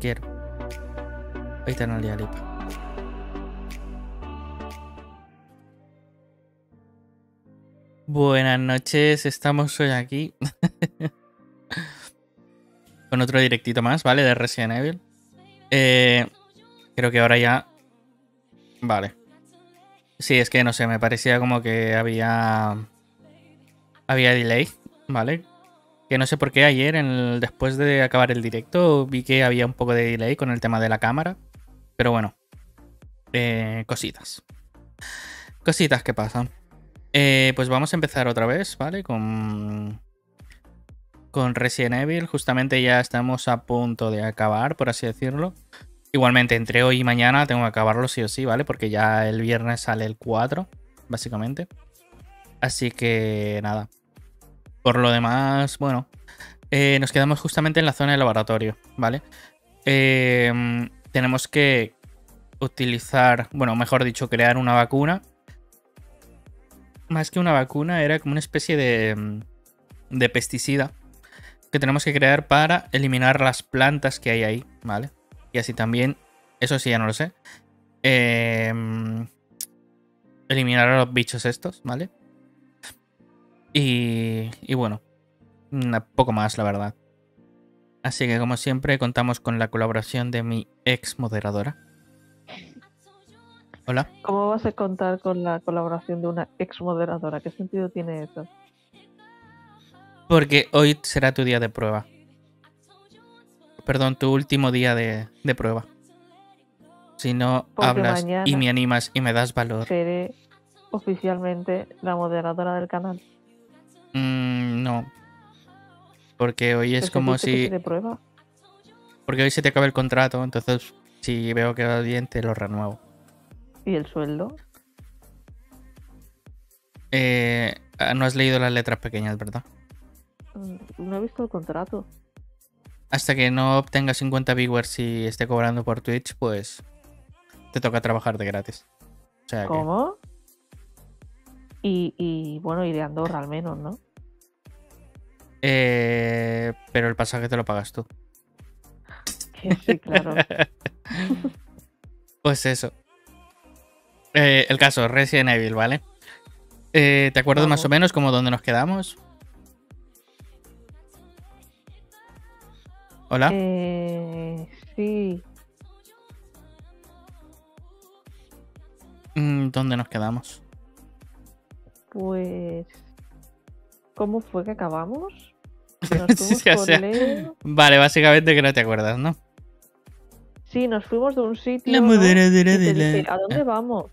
Quiero. Ahí está Buenas noches, estamos hoy aquí con otro directito más, ¿vale? De Resident Evil. Eh, creo que ahora ya... Vale. Sí, es que no sé, me parecía como que había... Había delay, ¿vale? no sé por qué ayer, en después de acabar el directo, vi que había un poco de delay con el tema de la cámara. Pero bueno, eh, cositas. Cositas que pasan. Eh, pues vamos a empezar otra vez, ¿vale? Con, con Resident Evil. Justamente ya estamos a punto de acabar, por así decirlo. Igualmente, entre hoy y mañana tengo que acabarlo sí o sí, ¿vale? Porque ya el viernes sale el 4, básicamente. Así que nada. Por lo demás, bueno, eh, nos quedamos justamente en la zona de laboratorio, ¿vale? Eh, tenemos que utilizar, bueno, mejor dicho, crear una vacuna. Más que una vacuna, era como una especie mm, de, pesticida que tenemos que crear para eliminar las plantas que hay ahí, ¿vale? Y así también, eso sí, ya no lo sé. Eh, mm, eliminar a los bichos estos, ¿vale? Y, y bueno, mm, poco más, la verdad. Así que como siempre contamos con la colaboración de mi ex moderadora. Hola. ¿Cómo vas a contar con la colaboración de una ex moderadora? ¿Qué sentido tiene eso? Porque hoy será tu día de prueba. Perdón, tu último día de, prueba. Si no hablas y me animas y me das valor. Seré oficialmente la moderadora del canal. Mm, no. Porque hoy es como si. Porque hoy se te acaba el contrato, entonces si veo que va bien te lo renuevo. ¿Y el sueldo? Eh, no has leído las letras pequeñas, ¿verdad? Mm, no he visto el contrato. Hasta que no obtenga 50 viewers y esté cobrando por Twitch, pues te toca trabajar de gratis. ¿Cómo? Y, bueno, y de Andorra al menos, ¿no? Eh, pero el pasaje te lo pagas tú. Sí, claro. pues eso. Eh, el caso, Resident Evil, ¿vale? Eh, ¿Te acuerdas más o menos como dónde nos quedamos? Hola. sí. Mm, ¿Dónde nos quedamos? Pues... ¿Cómo fue que acabamos? Vale, básicamente que no te acuerdas, ¿no? Sí, nos fuimos de un sitio. ¿A dónde ah. vamos?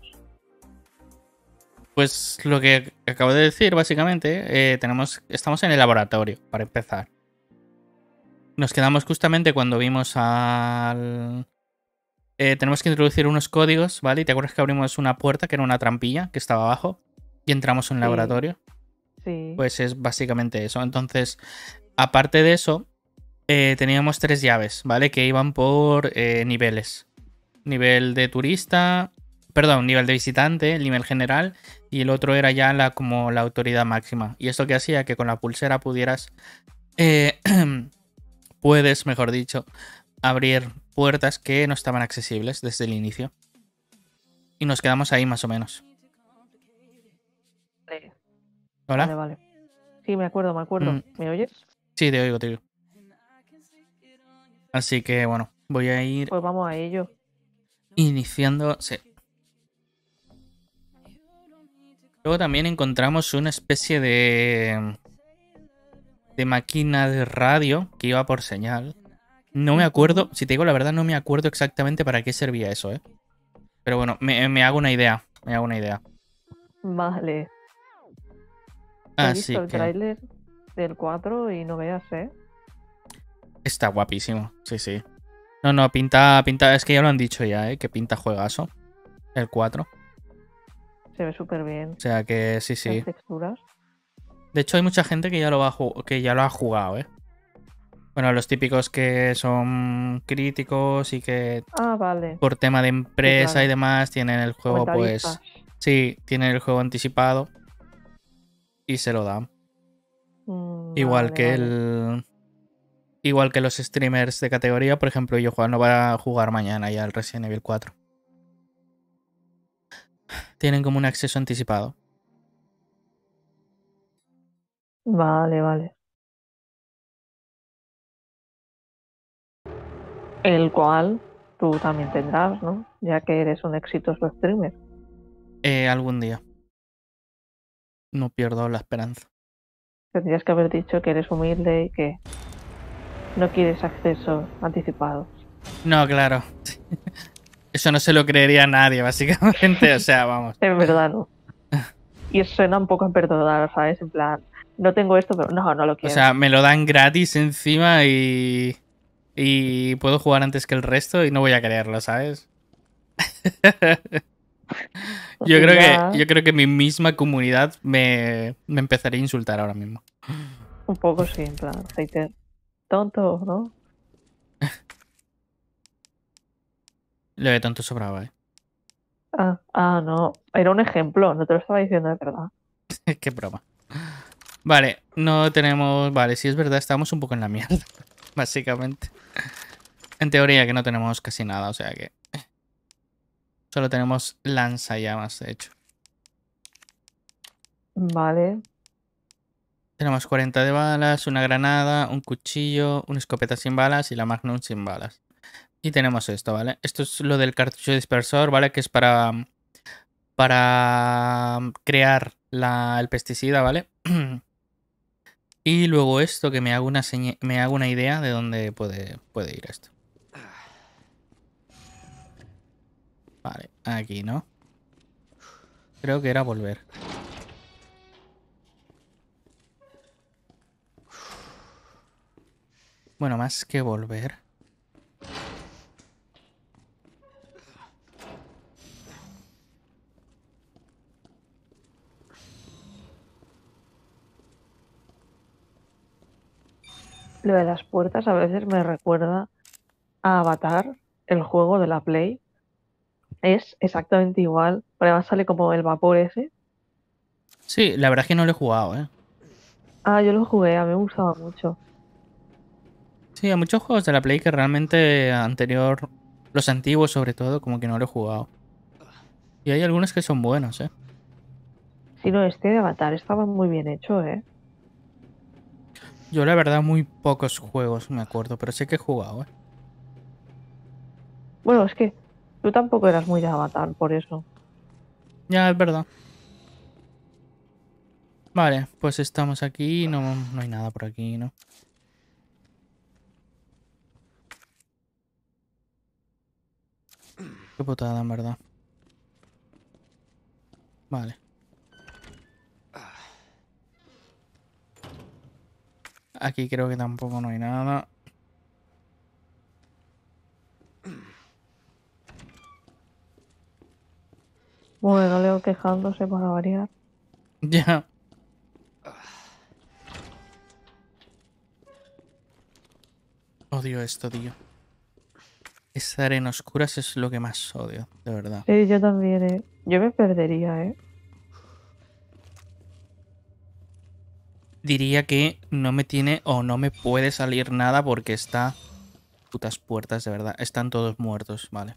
Pues lo que acabo de decir, básicamente, eh, tenemos, estamos en el laboratorio, para empezar. Nos quedamos justamente cuando vimos al. Eh, tenemos que introducir unos códigos, ¿vale? ¿Y te acuerdas que abrimos una puerta que era una trampilla que estaba abajo? Y entramos en un laboratorio. Sí. Pues es básicamente eso. Entonces, Aparte de eso, eh, teníamos tres llaves, ¿vale? Que iban por eh, niveles. Nivel de turista, perdón, nivel de visitante, nivel general, y el otro era ya la, como la autoridad máxima. Y esto que hacía que con la pulsera pudieras, eh, puedes, mejor dicho, abrir puertas que no estaban accesibles desde el inicio. Y nos quedamos ahí más o menos. Hola. Vale, vale. Sí, me acuerdo, me acuerdo. Mm. ¿Me oyes? Sí, te oigo, te oigo. Así que bueno, voy a ir. Pues vamos a ello. Iniciando. Sí. Luego también encontramos una especie de. de máquina de radio que iba por señal. No me acuerdo, si te digo la verdad, no me acuerdo exactamente para qué servía eso, ¿eh? Pero bueno, me, hago una idea. Me hago una idea. Vale. ¿Has Así visto el que del 4 y no veas, ¿eh? Está guapísimo, sí, sí. No, no, pinta, pinta, es que ya lo han dicho ya, ¿eh? Que pinta juegazo. El 4. Se ve súper bien. O sea que sí, sí. texturas. De hecho, hay mucha gente que ya lo, va que ya lo ha jugado, ¿eh? Bueno, los típicos que son críticos y que ah, vale. por tema de empresa y demás tienen el juego, pues sí, tienen el juego anticipado y se lo dan. Mm, igual que el. Igual que los streamers de categoría, por ejemplo, yo no va a jugar mañana ya al Resident Evil 4. Tienen como un acceso anticipado. Vale, vale. El cual tú también tendrás, ¿no? Ya que eres un exitoso streamer. Eh, algún día. No pierdo la esperanza. Tendrías que haber dicho que eres humilde y que no quieres acceso anticipado. No, claro. Eso no se lo creería nadie, básicamente. O sea, vamos. En verdad no. Y suena un poco perdonar, ¿sabes? En plan, no tengo esto, pero no, no lo quiero. O sea, me lo dan gratis encima y. Y puedo jugar antes que el resto y no voy a creerlo, ¿sabes? Yo creo, que, yo creo que mi misma comunidad me, empezaría a insultar ahora mismo. Un poco sí, en plan, Tonto, ¿no? Lo de tonto sobraba, ¿eh? Ah, ah, no. Era un ejemplo, no te lo estaba diciendo de verdad. Qué broma. Vale, no tenemos... Vale, si es verdad, estamos un poco en la mierda, básicamente. En teoría que no tenemos casi nada, o sea que... Solo tenemos lanza lanzallamas, de hecho. Vale. Tenemos 40 de balas, una granada, un cuchillo, una escopeta sin balas y la magnum sin balas. Y tenemos esto, ¿vale? Esto es lo del cartucho dispersor, ¿vale? Que es para, para mm, crear el pesticida, ¿vale? y luego esto, que me hago una, me hago una idea de dónde puede, puede ir esto. Aquí, ¿no? Creo que era volver. Bueno, más que volver. Lo de las puertas a veces me recuerda a Avatar, el juego de la Play, es exactamente igual. Pero además sale como el vapor ese. Sí, la verdad es que no lo he jugado, ¿eh? Ah, yo lo jugué, a mí me gustaba mucho. Sí, hay muchos juegos de la Play que realmente anterior, los antiguos sobre todo, como que no lo he jugado. Y hay algunos que son buenos, ¿eh? Sí, no, este de Avatar estaba muy bien hecho, ¿eh? Yo la verdad muy pocos juegos me acuerdo, pero sé que he jugado, ¿eh? Bueno, es que Tú tampoco eras muy de avatar, por eso. Ya, es verdad. Vale, pues estamos aquí. No, no hay nada por aquí, ¿no? Qué putada, en verdad. Vale. Aquí creo que tampoco no hay nada. Bueno, leo quejándose para variar. Ya. Odio esto, tío. Estar arena oscuras es lo que más odio, de verdad. Sí, yo también, eh. Yo me perdería, eh. Diría que no me tiene o no me puede salir nada porque está... Putas puertas, de verdad. Están todos muertos, vale.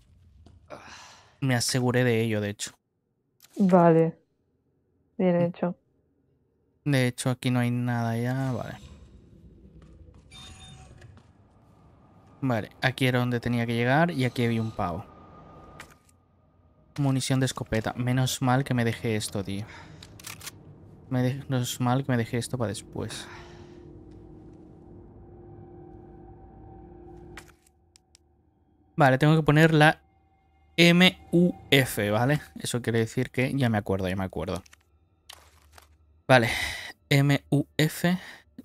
Me aseguré de ello, de hecho. Vale. Bien mm. hecho. De hecho, aquí no hay nada ya. Vale. Vale, aquí era donde tenía que llegar y aquí había un pavo. Munición de escopeta. Menos mal que me dejé esto, tío. Menos mal que me dejé esto para después. Vale, tengo que poner la MUF, ¿vale? Eso quiere decir que ya me acuerdo, ya me acuerdo. Vale, MUF,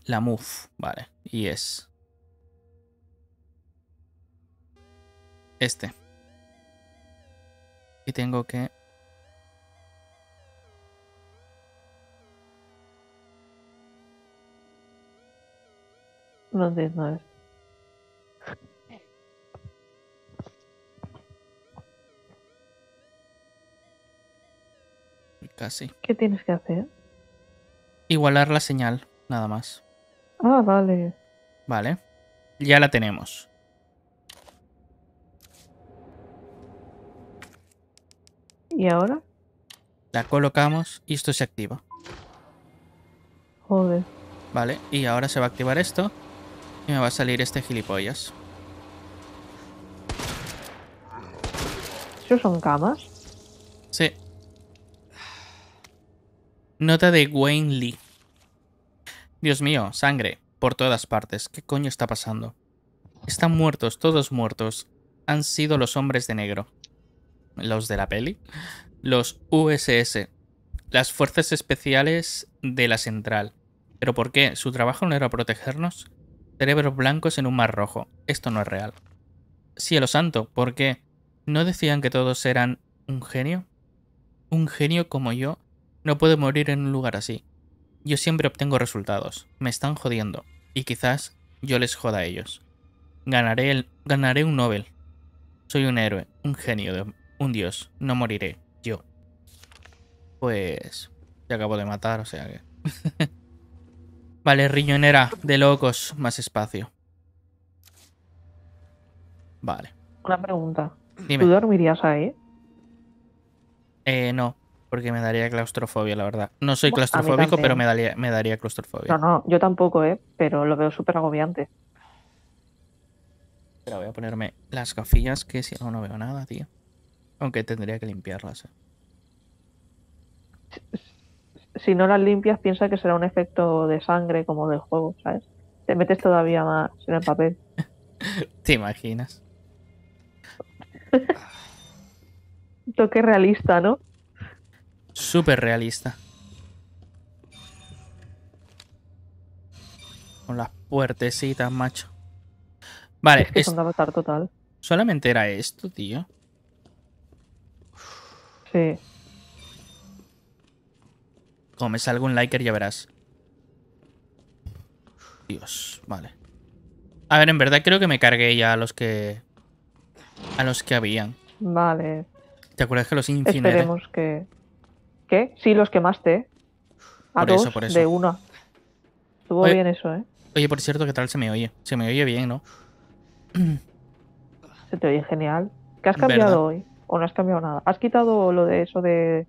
la MUF, vale, y es este. Y tengo que... No ¿Qué tienes que hacer? Igualar la señal, nada más. Ah, vale. Vale. Ya la tenemos. ¿Y ahora? La colocamos y esto se activa. Joder. Vale, y ahora se va a activar esto. Y me va a salir este gilipollas. ¿Eso son camas? Sí, Nota de Wayne Lee. Dios mío, sangre, por todas partes. ¿Qué coño está pasando? Están muertos, todos muertos. Han sido los hombres de negro. Los de la peli. Los USS. Las fuerzas especiales de la central. ¿Pero por qué? ¿Su trabajo no era protegernos? Cerebros blancos en un mar rojo. Esto no es real. Cielo santo, ¿por qué? ¿No decían que todos eran un genio? ¿Un genio como yo no puedo morir en un lugar así. Yo siempre obtengo resultados. Me están jodiendo. Y quizás yo les joda a ellos. Ganaré, el, ganaré un Nobel. Soy un héroe, un genio, un dios. No moriré, yo. Pues... Te acabo de matar, o sea que... vale, riñonera, de locos, más espacio. Vale. Una pregunta. ¿Tú dormirías ahí? Eh, no. Porque me daría claustrofobia, la verdad. No soy claustrofóbico, pero me daría, claustrofobia. No, no, yo tampoco, ¿eh? Pero lo veo súper agobiante. Pero voy a ponerme las gafillas que si no, no veo nada, tío. Aunque tendría que limpiarlas. ¿eh? Si no las limpias, piensa que será un efecto de sangre como del juego, ¿sabes? Te metes todavía más en el papel. ¿Te imaginas? Toque realista, ¿no? Súper realista. Con las puertecitas, macho. Vale. Es, que total. Solamente era esto, tío. Sí. Como me salga un liker ya verás. Dios, vale. A ver, en verdad creo que me cargué ya a los que... A los que habían. Vale. ¿Te acuerdas que los infinitos Esperemos que... ¿Qué? Sí, los quemaste. A por eso, por eso. de una. Estuvo bien eso, ¿eh? Oye, por cierto, ¿qué tal se me oye? Se me oye bien, ¿no? Se te oye genial. ¿Qué has cambiado hoy? ¿O no has cambiado nada? ¿Has quitado lo de eso de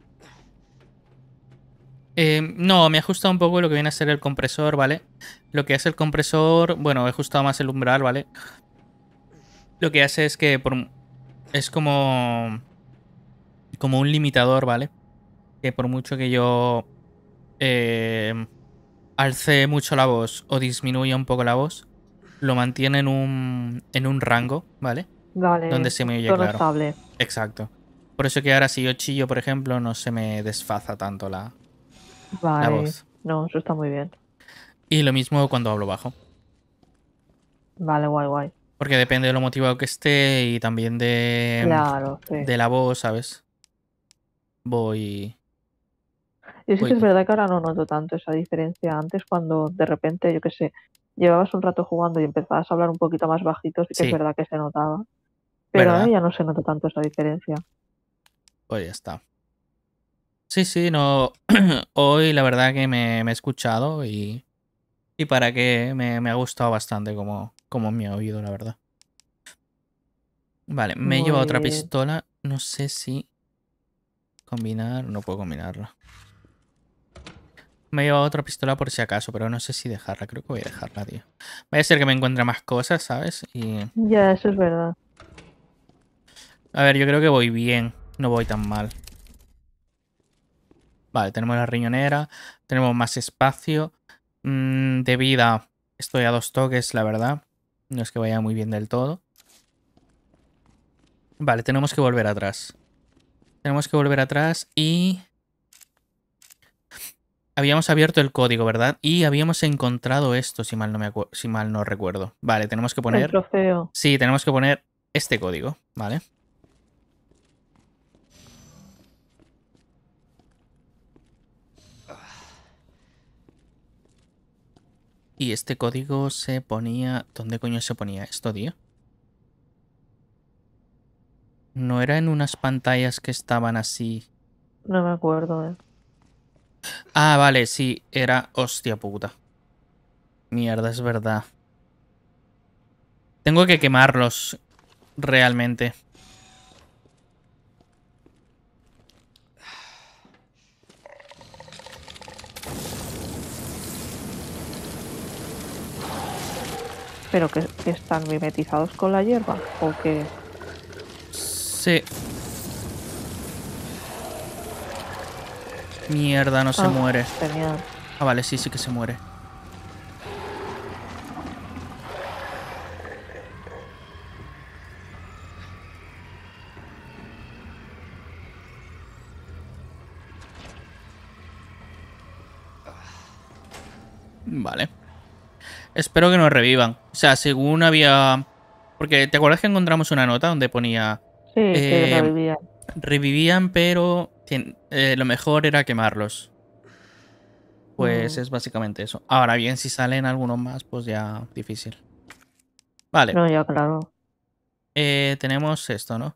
em, no, me he ajustado un poco lo que viene a ser el compresor, ¿vale? Lo que hace el compresor, bueno, he ajustado más el umbral, ¿vale? Lo que hace es que es como, como un limitador, ¿vale? que por mucho que yo eh, alce mucho la voz o disminuya un poco la voz, lo mantiene en un, en un rango, ¿vale? Vale. Donde se me oye claro. Exacto. Por eso que ahora si yo chillo, por ejemplo, no se me desfaza tanto la, la voz. No, eso está muy bien. Y lo mismo cuando hablo bajo. Vale, guay, guay. Porque depende de lo motivado que esté y también de, de la voz, ¿sabes? Voy, yo sí es pues verdad que ahora no noto tanto esa diferencia. Antes, cuando de repente, yo qué sé, llevabas un rato jugando y empezabas a hablar un poquito más bajito, sí que es verdad que se notaba. Pero ahora ya no se nota tanto esa diferencia. hoy pues ya está. Sí, sí, no. Hoy la verdad que me, he escuchado y. Y para que me, ha gustado bastante como, como me ha oído, la verdad. Vale, me he lleva otra pistola. No sé si combinar. No puedo combinarla. Me he llevado otra pistola por si acaso, pero no sé si dejarla. Creo que voy a dejarla, tío. Vaya a ser que me encuentre más cosas, ¿sabes? Y... Ya, eso es verdad. A ver, yo creo que voy bien. No voy tan mal. Vale, tenemos la riñonera. Tenemos más espacio. Mm, de vida, estoy a dos toques, la verdad. No es que vaya muy bien del todo. Vale, tenemos que volver atrás. Tenemos que volver atrás y... Habíamos abierto el código, ¿verdad? Y habíamos encontrado esto, si mal no, me si mal no recuerdo. Vale, tenemos que poner... Sí, tenemos que poner este código, ¿vale? Y este código se ponía... ¿Dónde coño se ponía esto, tío? ¿No era en unas pantallas que estaban así? No me acuerdo, eh. Ah, vale, sí, era hostia puta. Mierda, es verdad. Tengo que quemarlos realmente. ¿Pero que, están mimetizados con la hierba? ¿O que...? Sí. Mierda, no se ah, muere. Ah, vale, sí, sí que se muere. Vale. Espero que no revivan. O sea, según había... Porque te acuerdas que encontramos una nota donde ponía... Sí, eh, revivían. Revivían, pero eh, lo mejor era quemarlos. Pues mm. es básicamente eso. Ahora bien, si salen algunos más, pues ya difícil. Vale. No, ya claro. Eh, tenemos esto, ¿no?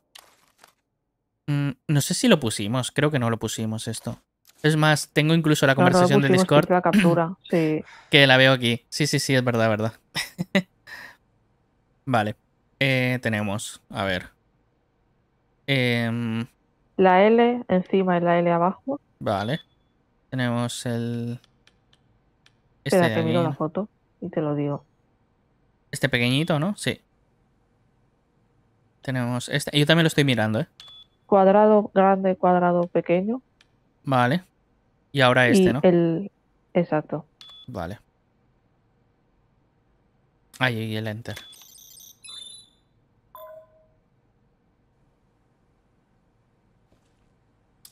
Mm, no sé si lo pusimos. Creo que no lo pusimos esto. Es más, tengo incluso la conversación de Discord. Que la veo aquí. Sí, sí, sí, es verdad, verdad. vale. Eh, tenemos, a ver. Eh, la L encima y la L abajo. Vale. Tenemos el. Este Espera, que miro la foto y te lo digo. Este pequeñito, ¿no? Sí. Tenemos este. Yo también lo estoy mirando, ¿eh? Cuadrado grande, cuadrado pequeño. Vale. Y ahora este, ¿no? El. Exacto. Vale. Ahí, el enter.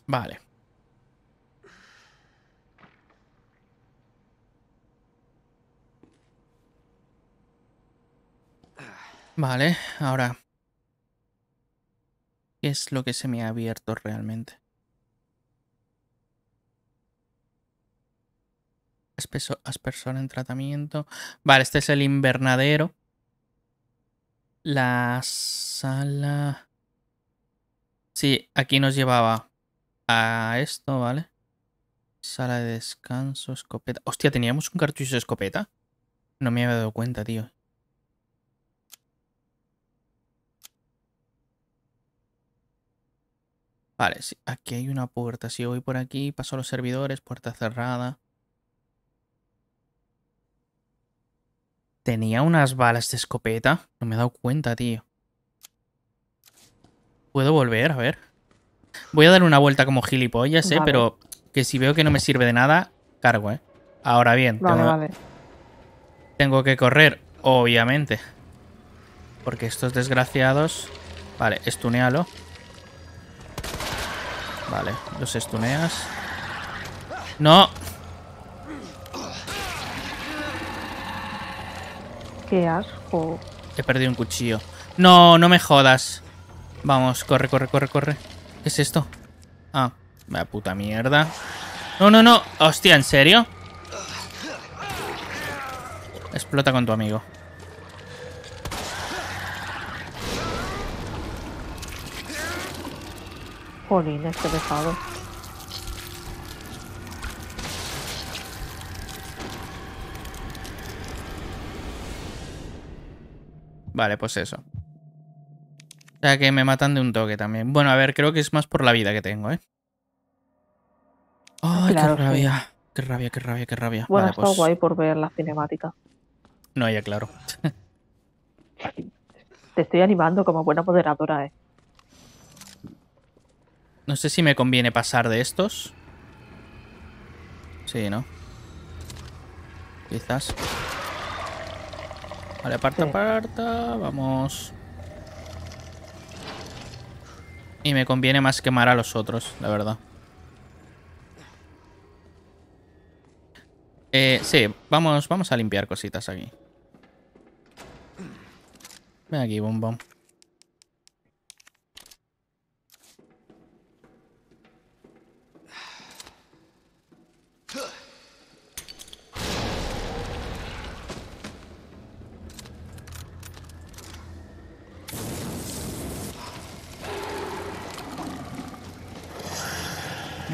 Vale. Vale, ahora... ¿Qué es lo que se me ha abierto realmente? Espeso, en tratamiento. Vale, este es el invernadero. La sala... Sí, aquí nos llevaba a esto, ¿vale? Sala de descanso, escopeta. Hostia, teníamos un cartucho de escopeta. No me había dado cuenta, tío. Vale, aquí hay una puerta. Si voy por aquí, paso a los servidores, puerta cerrada. Tenía unas balas de escopeta. No me he dado cuenta, tío. Puedo volver, a ver. Voy a dar una vuelta como gilipollas, ¿eh? Pero que si veo que no me sirve de nada, cargo, ¿eh? Ahora bien, tengo, que correr, obviamente. Porque estos desgraciados... Vale, estunealo. Vale, los estuneas. ¡No! ¡Qué asco! He perdido un cuchillo. ¡No, no me jodas! Vamos, corre, corre, corre, corre. ¿Qué es esto? Ah, la puta mierda. No, no, no. Hostia, ¿en serio? Explota con tu amigo. Jolín, este pesado. Vale, pues eso. O sea que me matan de un toque también. Bueno, a ver, creo que es más por la vida que tengo, ¿eh? ¡Ay, qué rabia! ¡Qué rabia, qué rabia, qué rabia! Bueno, pues guay por ver la cinemática. No, ya claro. Te estoy animando como buena moderadora, ¿eh? No sé si me conviene pasar de estos. Sí, ¿no? Quizás. Vale, aparta, aparta. Vamos. Y me conviene más quemar a los otros, la verdad. Eh, sí, vamos, vamos a limpiar cositas aquí. Ven aquí, bombón.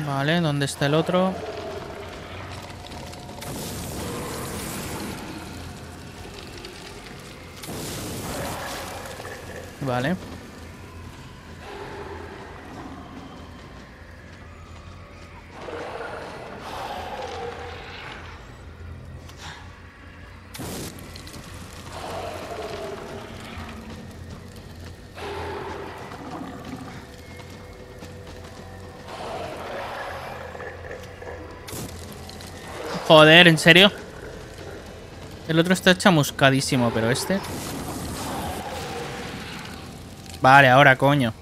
Vale, ¿dónde está el otro? Vale. Joder, ¿en serio? El otro está chamuscadísimo, pero este... Vale, ahora, coño.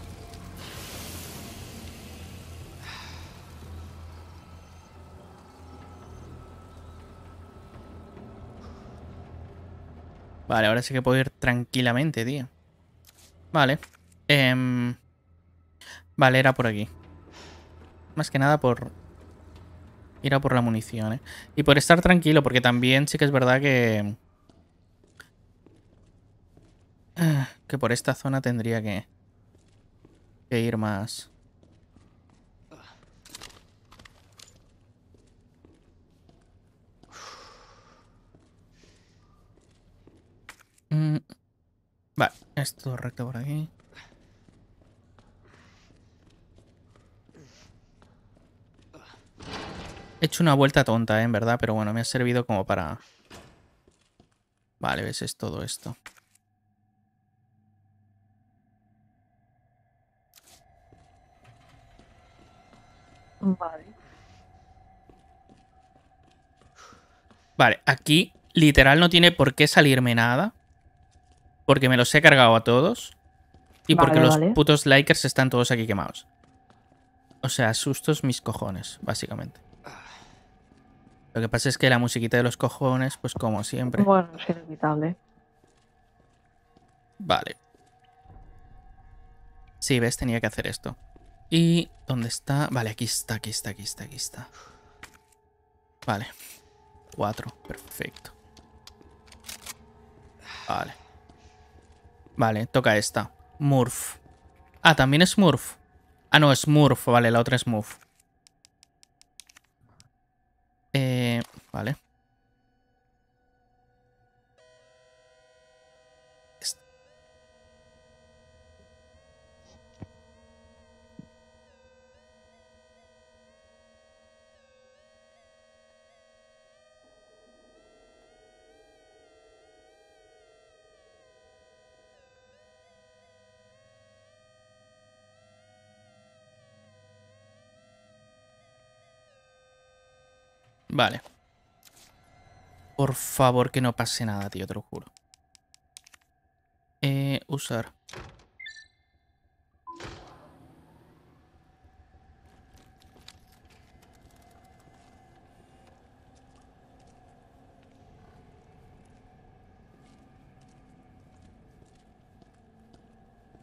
Vale, ahora sí que puedo ir tranquilamente, tío. Vale. Em, vale, era por aquí. Más que nada por Ir por la munición, ¿eh? Y por estar tranquilo, porque también sí que es verdad que... Que por esta zona tendría que... Que ir más... Mm. Vale, esto recto por aquí. He hecho una vuelta tonta, ¿eh? en verdad, pero bueno, me ha servido como para... Vale, ves, es todo esto. Vale. Vale, aquí literal no tiene por qué salirme nada. Porque me los he cargado a todos. Y porque los putos likers están todos aquí quemados. O sea, sustos mis cojones, básicamente. Lo que pasa es que la musiquita de los cojones, pues como siempre. Bueno, es inevitable. Vale. Sí, ves, tenía que hacer esto. ¿Y dónde está? Vale, aquí está, aquí está, aquí está, aquí está. Vale. Cuatro, perfecto. Vale. Vale, toca esta. Murph. Ah, también es Murph. Ah, no, es Murph. Vale, la otra es Murph. ¿vale? Vale. Por favor, que no pase nada, tío, te lo juro. Eh, usar.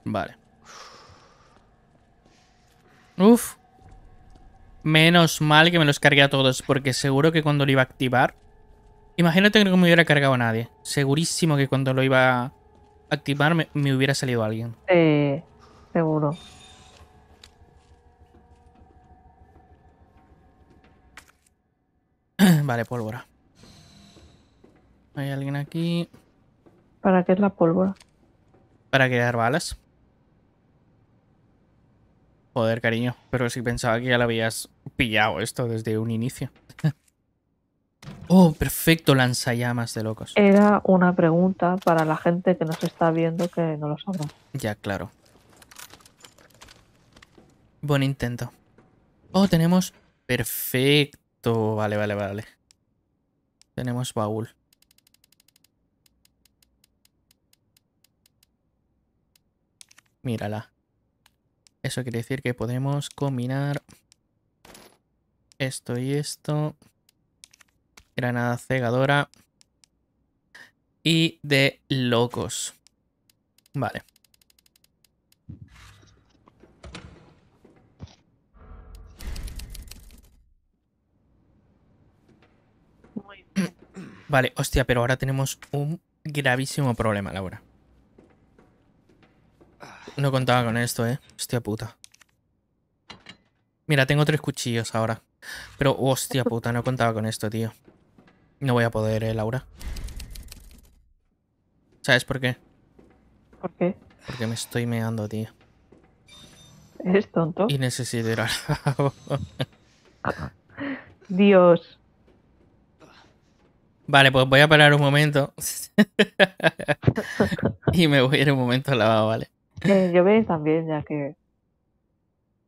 Vale. Uf. Menos mal que me los cargué a todos, porque seguro que cuando lo iba a activar Imagínate que no me hubiera cargado a nadie. Segurísimo que cuando lo iba a activar me, hubiera salido alguien. Eh, seguro. Vale, pólvora. Hay alguien aquí. ¿Para qué es la pólvora? Para crear balas. Joder, cariño. Pero si pensaba que ya lo habías pillado esto desde un inicio. Oh, perfecto, lanzallamas de locos. Era una pregunta para la gente que nos está viendo que no lo sabrá. Ya, claro. Buen intento. Oh, tenemos... Perfecto. Vale, vale, vale. Tenemos baúl. Mírala. Eso quiere decir que podemos combinar esto y esto granada cegadora y de locos. Vale. Vale, hostia, pero ahora tenemos un gravísimo problema, Laura. No contaba con esto, eh. Hostia puta. Mira, tengo tres cuchillos ahora. Pero hostia puta, no contaba con esto, tío. No voy a poder, eh, Laura. ¿Sabes por qué? ¿Por qué? Porque me estoy meando, tío. Es tonto? Y necesito ir al Dios. Vale, pues voy a parar un momento. y me voy a ir un momento al lavado, ¿vale? Eh, yo también, ya que.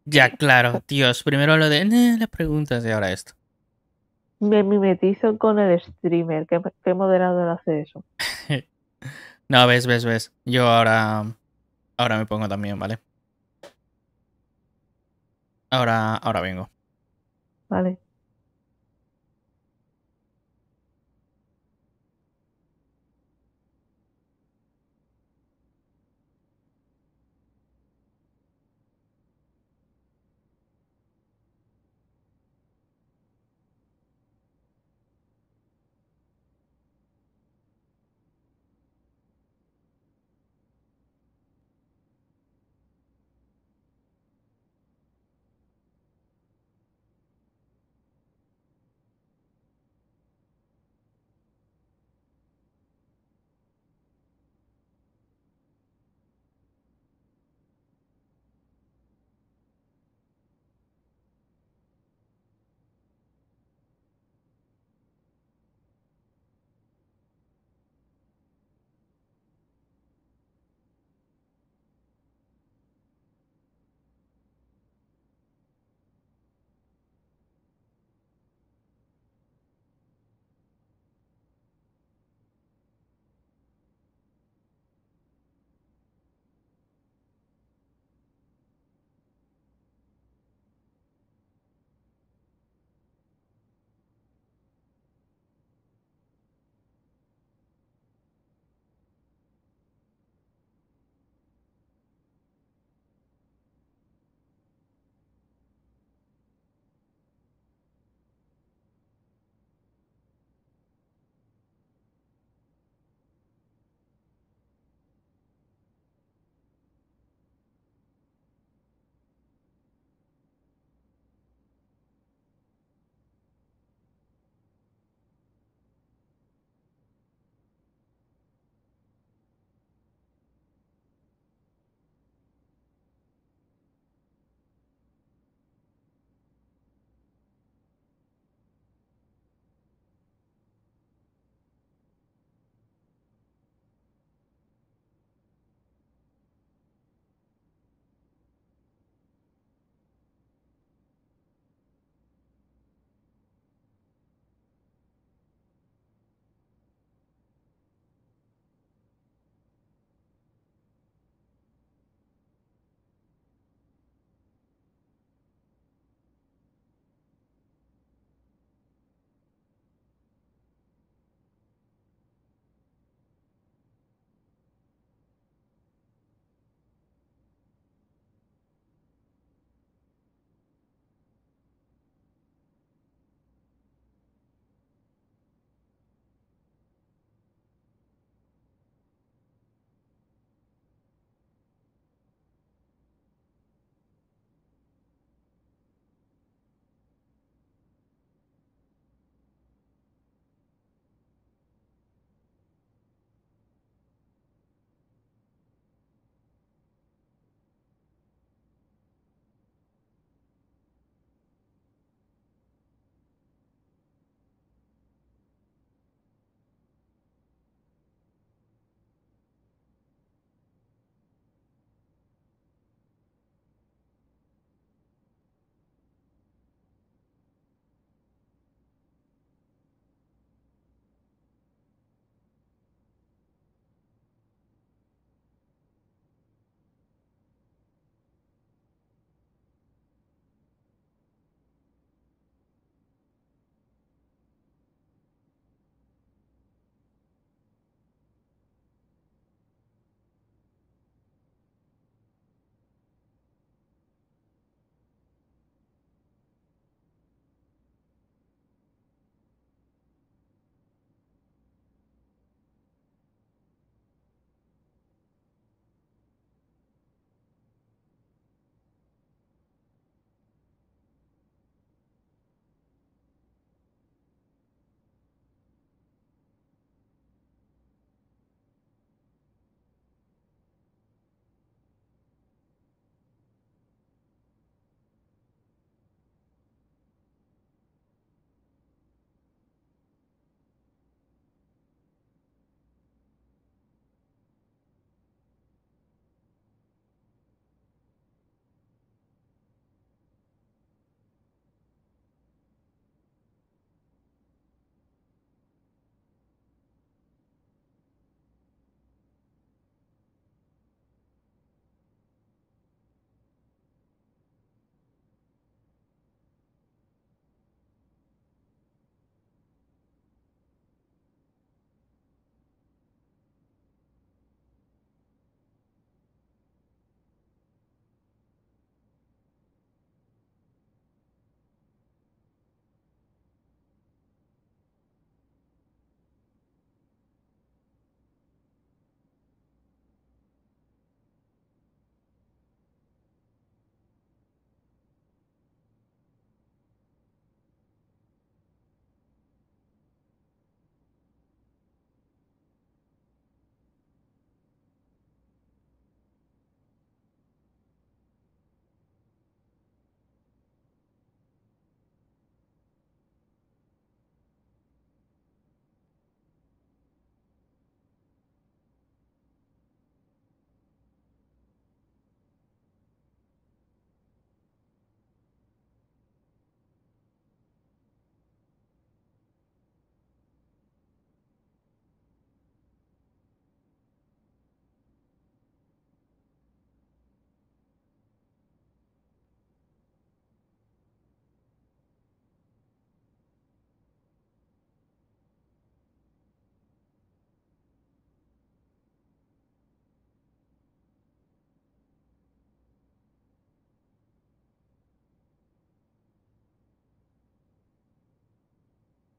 Ya, claro, Dios. Primero lo de las preguntas y ahora esto me mimetizo con el streamer, que, moderado moderador hace eso. no, ves, ves, ves. Yo ahora, ahora me pongo también, ¿vale? Ahora, ahora vengo. Vale.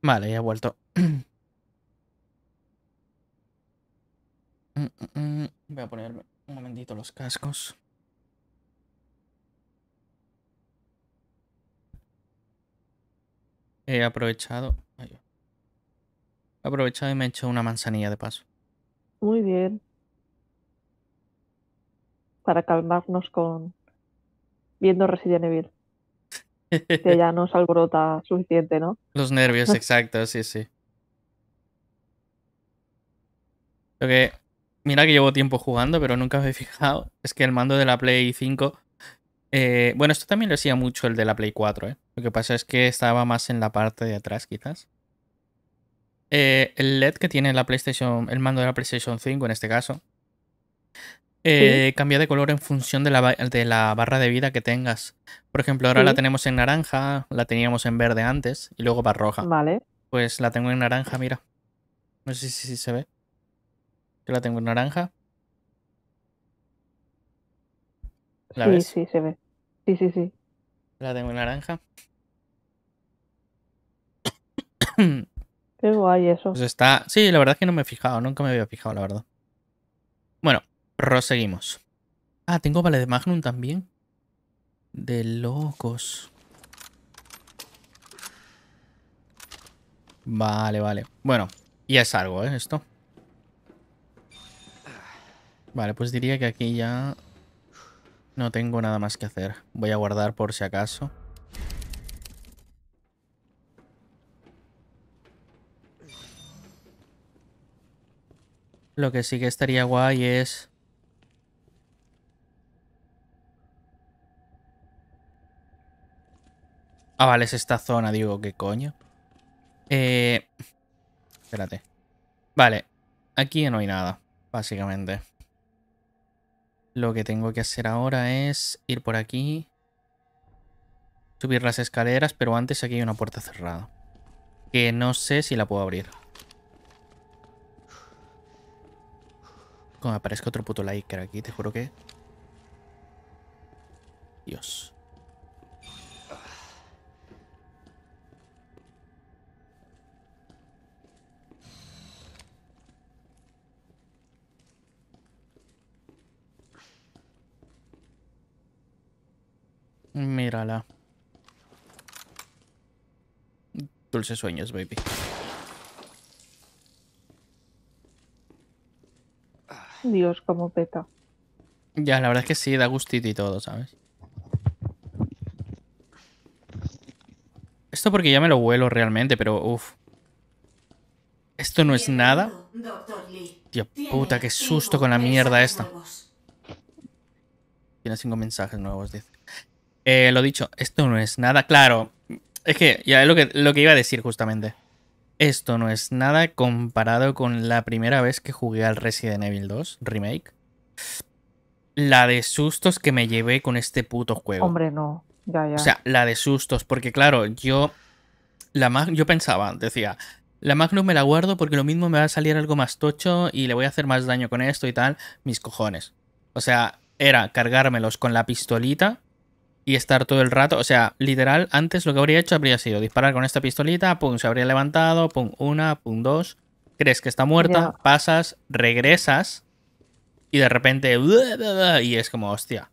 Vale, ya he vuelto. Mm, mm, mm. Voy a ponerme un momentito los cascos. He aprovechado. He aprovechado y me he hecho una manzanilla de paso. Muy bien. Para calmarnos con. viendo Resident Evil que ya no alborota suficiente, ¿no? Los nervios, exacto, sí, sí. Lo que, mira que llevo tiempo jugando, pero nunca me he fijado, es que el mando de la Play 5... Eh, bueno, esto también lo hacía mucho el de la Play 4, ¿eh? Lo que pasa es que estaba más en la parte de atrás, quizás. Eh, el LED que tiene la PlayStation, el mando de la PlayStation 5 en este caso, eh, cambia de color en función de la, de la, barra de vida que tengas. Por ejemplo, ahora la tenemos en naranja, la teníamos en verde antes y luego va roja. Vale. Pues la tengo en naranja, mira. No sé si, se ve. Yo la tengo en naranja. sí, sí, se ve. Sí, sí, sí. La tengo en naranja. Qué guay eso. Pues está. Sí, la verdad es que no me he fijado, nunca me había fijado, la verdad. Bueno, Proseguimos. Ah, tengo vale de Magnum también. De locos. Vale, vale. Bueno, ya es algo, ¿eh? Esto. Vale, pues diría que aquí ya no tengo nada más que hacer. Voy a guardar por si acaso. Lo que sí que estaría guay es Ah, vale, es esta zona, digo, ¿qué coño? Eh... Espérate. Vale, aquí no hay nada, básicamente. Lo que tengo que hacer ahora es ir por aquí. Subir las escaleras, pero antes aquí hay una puerta cerrada. Que no sé si la puedo abrir. Como aparezca otro puto like aquí, te juro que... Dios. Dulces sueños, baby. Dios, como peta. Ya, la verdad es que sí, da gustito y todo, ¿sabes? Esto porque ya me lo huelo realmente, pero uff. Esto no es nada. Tío puta, qué susto con la mierda esta. Tiene cinco mensajes nuevos, dice. Eh, lo dicho, esto no es nada claro. Es que ya es lo que, lo que iba a decir justamente. Esto no es nada comparado con la primera vez que jugué al Resident Evil 2 Remake. La de sustos que me llevé con este puto juego. Hombre, no. Ya, ya. O sea, la de sustos. Porque claro, yo. La yo pensaba, decía, la Magnum me la guardo porque lo mismo me va a salir algo más tocho y le voy a hacer más daño con esto y tal. Mis cojones. O sea, era cargármelos con la pistolita y estar todo el rato. O sea, literal, antes lo que habría hecho habría sido disparar con esta pistolita, pum, se habría levantado, pum, una, pum, dos. Crees que está muerta, pasas, regresas y de repente. Y es como, hostia.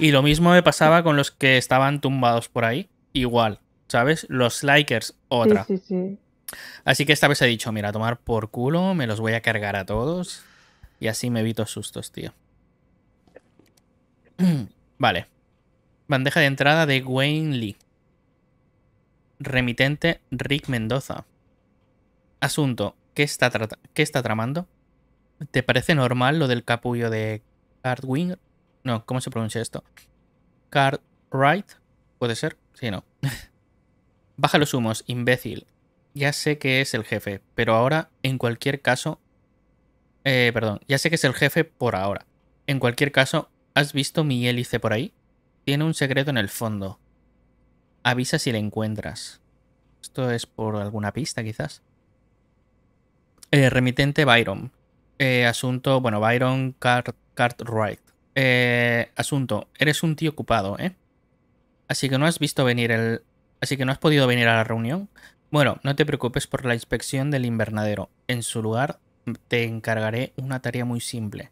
Y lo mismo me pasaba con los que estaban tumbados por ahí. Igual, ¿sabes? Los likers, otra. Sí, sí, sí. Así que esta vez he dicho, mira, tomar por culo, me los voy a cargar a todos. Y así me evito sustos, tío. Vale. Bandeja de entrada de Wayne Lee. Remitente Rick Mendoza. Asunto. ¿Qué está, está tramando? ¿Te parece normal lo del capullo de Cardwing? No, ¿cómo se pronuncia esto? ¿Cardwright? ¿Puede ser? Sí, no. Baja los humos, imbécil. Ya sé que es el jefe, pero ahora, en cualquier caso... Eh, perdón, ya sé que es el jefe por ahora. En cualquier caso, ¿has visto mi hélice por ahí? Tiene un secreto en el fondo. Avisa si le encuentras. Esto es por alguna pista, quizás. Eh, remitente Byron. Eh, asunto, bueno, Byron Cartwright. Eh, asunto, eres un tío ocupado, ¿eh? Así que no has visto venir el... Así que no has podido venir a la reunión. Bueno, no te preocupes por la inspección del invernadero. En su lugar, te encargaré una tarea muy simple.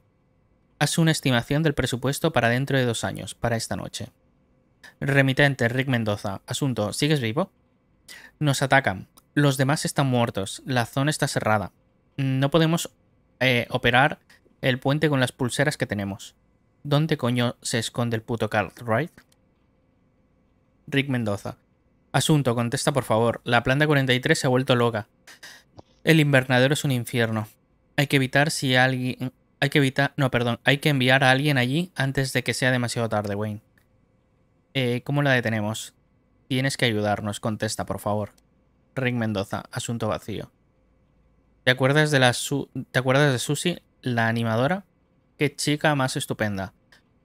Haz una estimación del presupuesto para dentro de dos años, para esta noche. Remitente Rick Mendoza. Asunto, ¿sigues vivo? Nos atacan. Los demás están muertos. La zona está cerrada. No podemos eh, operar el puente con las pulseras que tenemos. ¿Dónde coño se esconde el puto right? Rick Mendoza. Asunto, contesta por favor. La planta 43 se ha vuelto loca. El invernadero es un infierno. Hay que evitar si alguien hay que evitar... No, perdón. Hay que enviar a alguien allí antes de que sea demasiado tarde, Wayne. Eh, ¿Cómo la detenemos? Tienes que ayudarnos. Contesta, por favor. Rick Mendoza. Asunto vacío. ¿Te acuerdas de la... ¿Te acuerdas de Susie, la animadora? Qué chica más estupenda.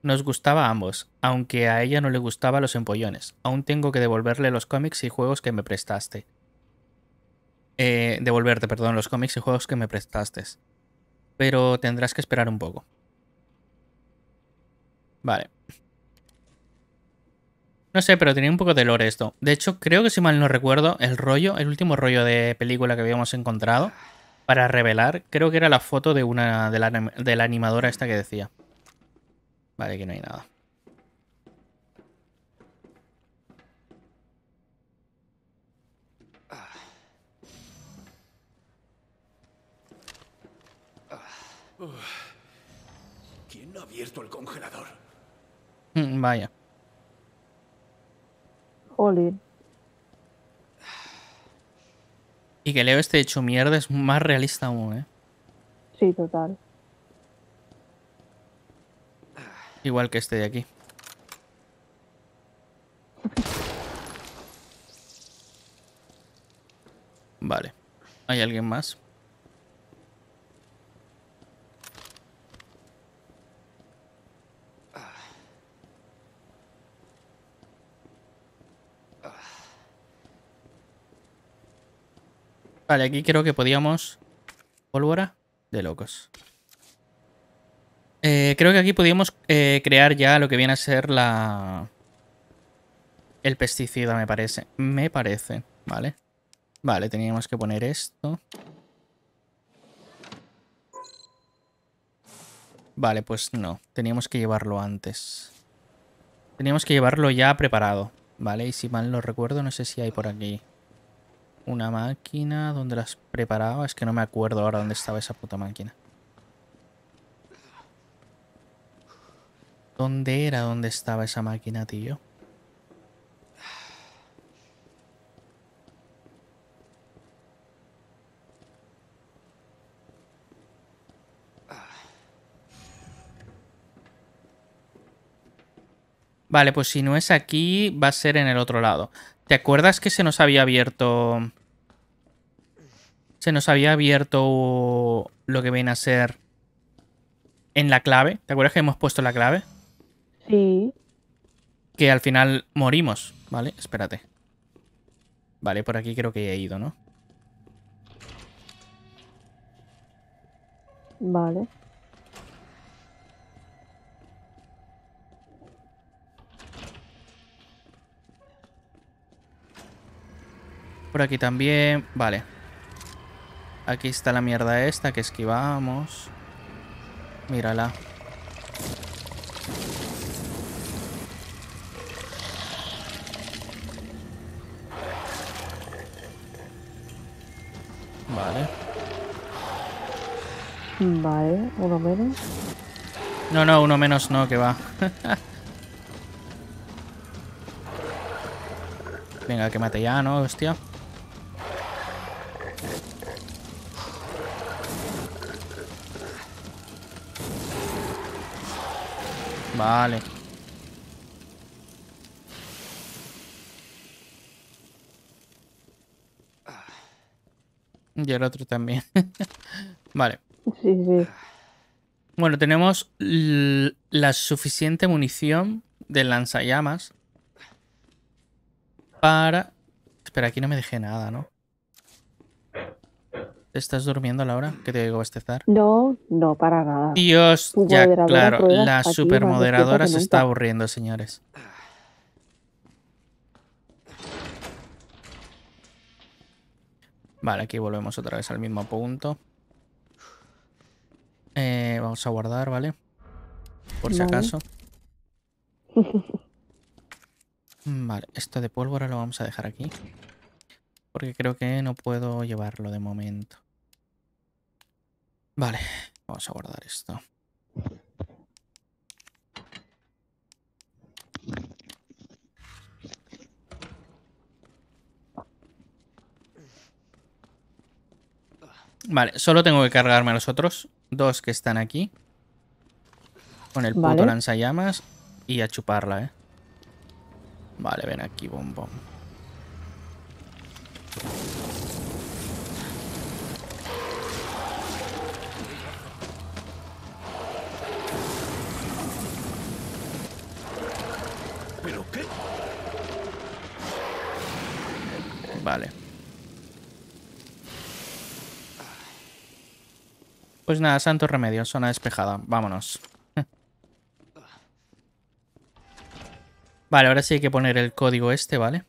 Nos gustaba a ambos, aunque a ella no le gustaban los empollones. Aún tengo que devolverle los cómics y juegos que me prestaste. Eh, devolverte, perdón, los cómics y juegos que me prestaste pero tendrás que esperar un poco. Vale. No sé, pero tenía un poco de lore esto. De hecho, creo que si mal no recuerdo, el rollo, el último rollo de película que habíamos encontrado para revelar, creo que era la foto de una de la, de la animadora esta que decía. Vale, que no hay nada. ¿Quién ha abierto el congelador? Mm, vaya. Jolín. Y que Leo este hecho mierda es más realista aún, ¿eh? Sí, total. Igual que este de aquí. Vale. ¿Hay alguien más? Vale, aquí creo que podíamos... Pólvora de locos. Eh, creo que aquí podíamos eh, crear ya lo que viene a ser la... El pesticida, me parece. Me parece, ¿vale? Vale, teníamos que poner esto. Vale, pues no. Teníamos que llevarlo antes. Teníamos que llevarlo ya preparado, ¿vale? Y si mal no recuerdo, no sé si hay por aquí una máquina donde las preparaba. Es que no me acuerdo ahora dónde estaba esa puta máquina. ¿Dónde era dónde estaba esa máquina, tío? Vale, pues si no es aquí, va a ser en el otro lado. ¿Te acuerdas que se nos había abierto... Se nos había abierto lo que viene a ser en la clave? ¿Te acuerdas que hemos puesto la clave? Sí. Que al final morimos, ¿vale? Espérate. Vale, por aquí creo que he ido, ¿no? Vale. por aquí también. Vale. Aquí está la mierda esta que esquivamos. Mírala. Vale. Vale, uno menos. No, no, uno menos no, que va. Venga, que mate ya, ¿no? Hostia. Vale. Y el otro también. vale. Sí, sí. Bueno, tenemos la suficiente munición de lanzallamas para... Espera, aquí no me dejé nada, ¿no? ¿Estás durmiendo, Laura? Que te digo bostezar. No, no, para nada. Dios, ya, claro, la supermoderadora se está aburriendo, señores. Vale, aquí volvemos otra vez al mismo punto. Eh, vamos a guardar, ¿vale? Por si acaso. Vale, esto de pólvora lo vamos a dejar aquí. Porque creo que no puedo llevarlo de momento. Vale, vamos a guardar esto. Vale, solo tengo que cargarme a los otros dos que están aquí. Con el puto lanzallamas y a chuparla, eh. Vale, ven aquí, bombón. Bom. Vale. Pues nada, santo remedio, zona despejada. Vámonos. Vale, ahora sí hay que poner el código este, ¿vale?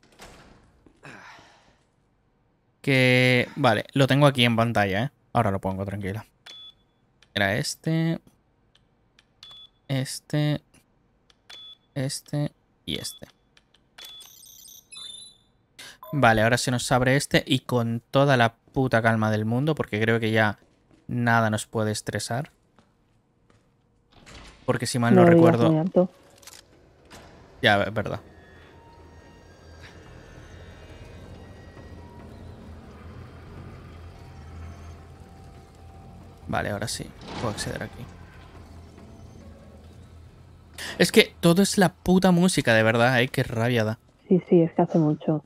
Que... Vale, lo tengo aquí en pantalla, ¿eh? Ahora lo pongo, tranquila. Era este... Este... Este... Y este. Vale, ahora se nos abre este y con toda la puta calma del mundo, porque creo que ya nada nos puede estresar. Porque si mal no, recuerdo... Ya, es verdad. Vale, ahora sí. Puedo acceder aquí. Es que todo es la puta música, de verdad, Ay, eh, Qué rabia da. Sí, sí, es que hace mucho.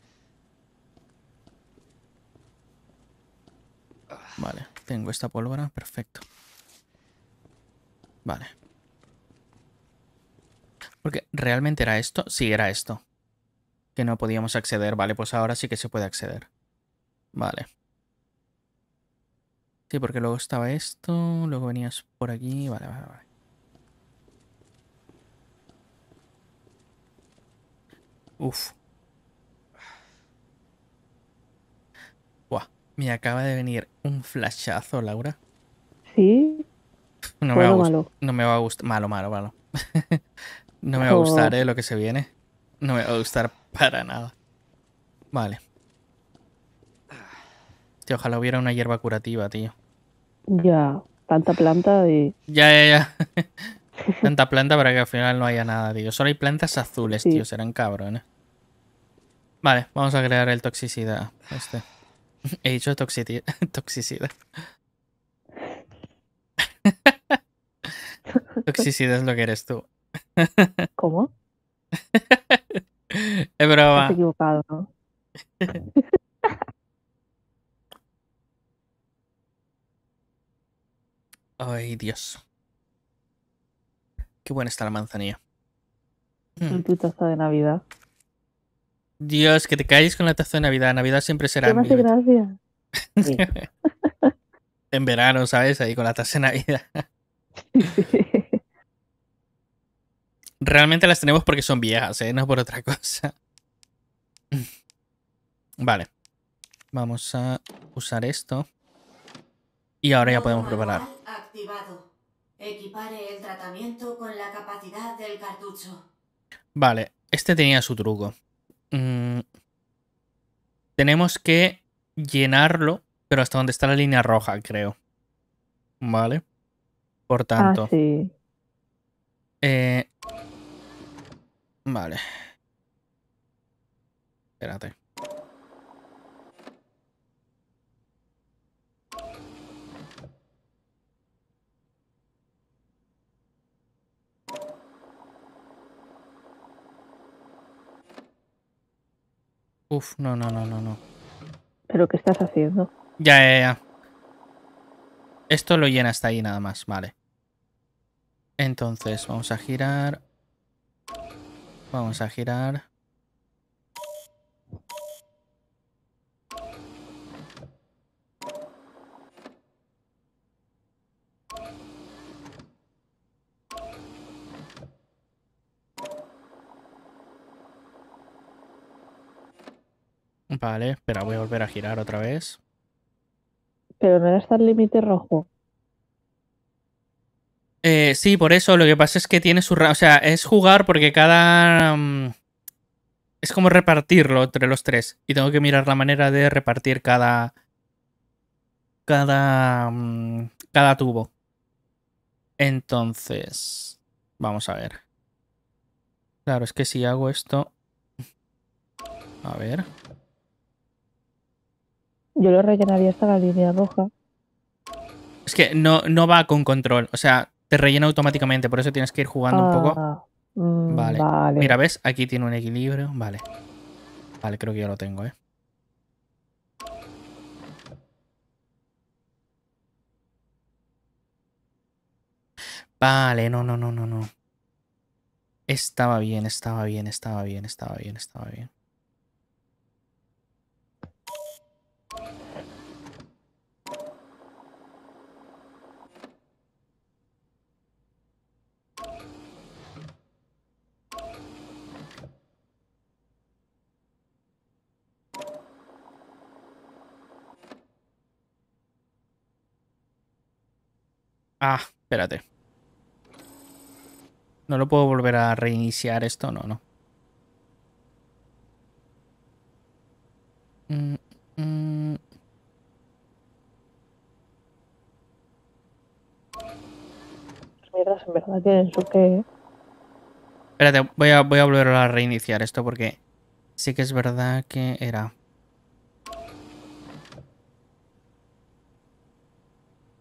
Vale, tengo esta pólvora, perfecto. Vale. Porque realmente era esto, sí, era esto. Que no podíamos acceder, vale, pues ahora sí que se puede acceder. Vale. Sí, porque luego estaba esto, luego venías por aquí, vale, vale, vale. Uf, Me acaba de venir un flashazo, Laura. Sí. No me, va a gustar. Malo, malo, malo. no me va a gustar, ¿eh? Lo que se viene. No me va a gustar para nada. Vale. Tío, ojalá hubiera una hierba curativa, tío. Ya, tanta planta y. Ya, ya, ya. tanta planta para que al final no haya nada, tío. Solo hay plantas azules, tío. Serán cabrones. Vale, vamos a crear el toxicidad. Este. He dicho toxicidad. toxicidad. es lo que eres tú. ¿Cómo? He broma. Estás equivocado, Ay, Dios. Qué buena está la manzanilla. Y Un de Navidad. Dios, que te calles con la taza de Navidad. Navidad siempre será. gracias. en verano, ¿sabes? Ahí con la taza de Navidad. Realmente las tenemos porque son viejas, ¿eh? No por otra cosa. Vale. Vamos a usar esto. Y ahora ya podemos preparar. Activado. el tratamiento con la capacidad del cartucho. Vale, este tenía su truco. Mm, tenemos que llenarlo, pero hasta donde está la línea roja, creo. ¿Vale? Por ah, tanto. Ah, sí. Eh, vale. Espérate. Uf, no, no, no, no, no. ¿Pero qué estás haciendo? Ya, ya, ya. Esto lo llena hasta ahí nada más, vale. Entonces, vamos a girar. Vamos a girar. Vale, pero voy a volver a girar otra vez. Pero no está el límite rojo. Eh, sí, por eso lo que pasa es que tiene su... O sea, es jugar porque cada... Mm, es como repartirlo entre los tres. Y tengo que mirar la manera de repartir cada... Cada... Mm, cada tubo. Entonces... Vamos a ver. Claro, es que si hago esto... A ver... Yo lo rellenaría hasta la línea roja. Es que no, no va con control, o sea, te rellena automáticamente, por eso tienes que ir jugando un poco. Ah, mm, vale. vale. Mira, ¿ves? Aquí tiene un equilibrio, vale. Vale, creo que ya lo tengo, ¿eh? Vale, no, no, no, no, no. Estaba bien, estaba bien, estaba bien, estaba bien, estaba bien. Ah, espérate. No lo puedo volver a reiniciar esto, no, no. Mm, mm. en verdad tienen su que... ¿eh? Espérate, voy a, voy a volver a reiniciar esto porque sí que es verdad que era...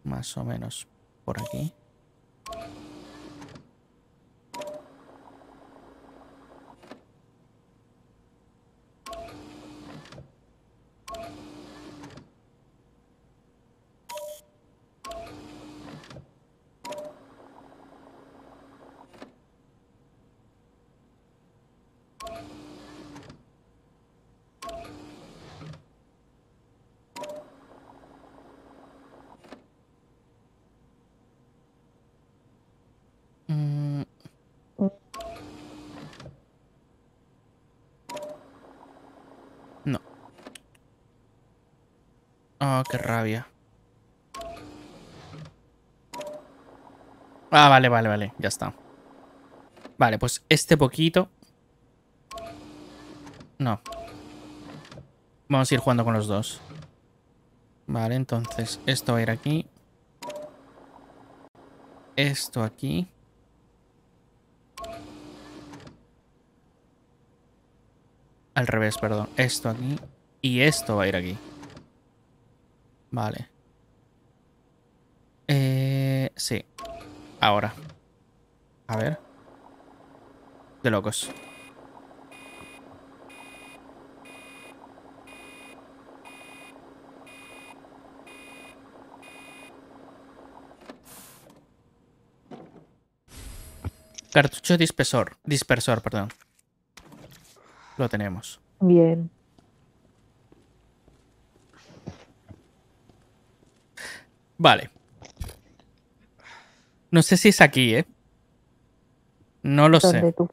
Más o menos por aquí. Ah, vale, vale, vale. Ya está. Vale, pues este poquito... No. Vamos a ir jugando con los dos. Vale, entonces esto va a ir aquí. Esto aquí. Al revés, perdón. Esto aquí. Y esto va a ir aquí. Vale. Eh, sí. Ahora. A ver. De locos. Cartucho dispersor. Dispersor, perdón. Lo tenemos. Bien. Vale. No sé si es aquí, ¿eh? No lo sé. tu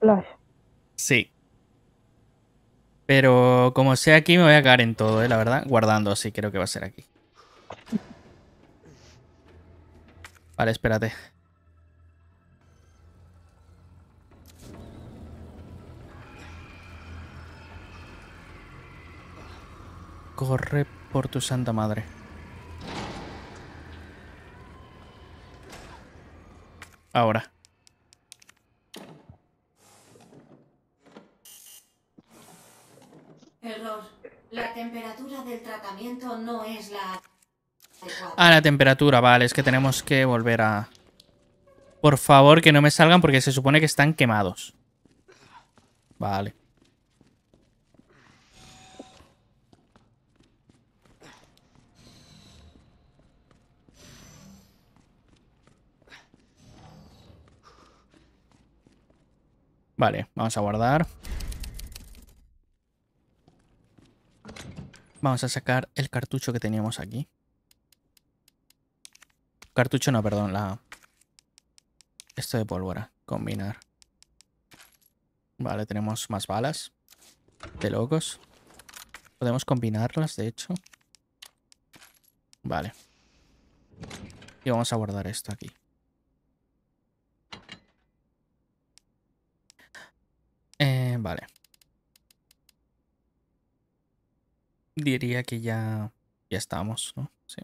Sí. Pero como sea aquí, me voy a cagar en todo, ¿eh? La verdad. Guardando, así creo que va a ser aquí. Vale, espérate. Corre por tu santa madre. ahora. Error. La temperatura del tratamiento no es la... Ah, la temperatura, vale, es que tenemos que volver a... Por favor, que no me salgan porque se supone que están quemados. Vale. Vale, vamos a guardar. Vamos a sacar el cartucho que teníamos aquí. Cartucho no, perdón, la... Esto de pólvora, combinar. Vale, tenemos más balas. De locos. Podemos combinarlas, de hecho. Vale. Y vamos a guardar esto aquí. Vale. Diría que ya, ya estamos, ¿no? Sí.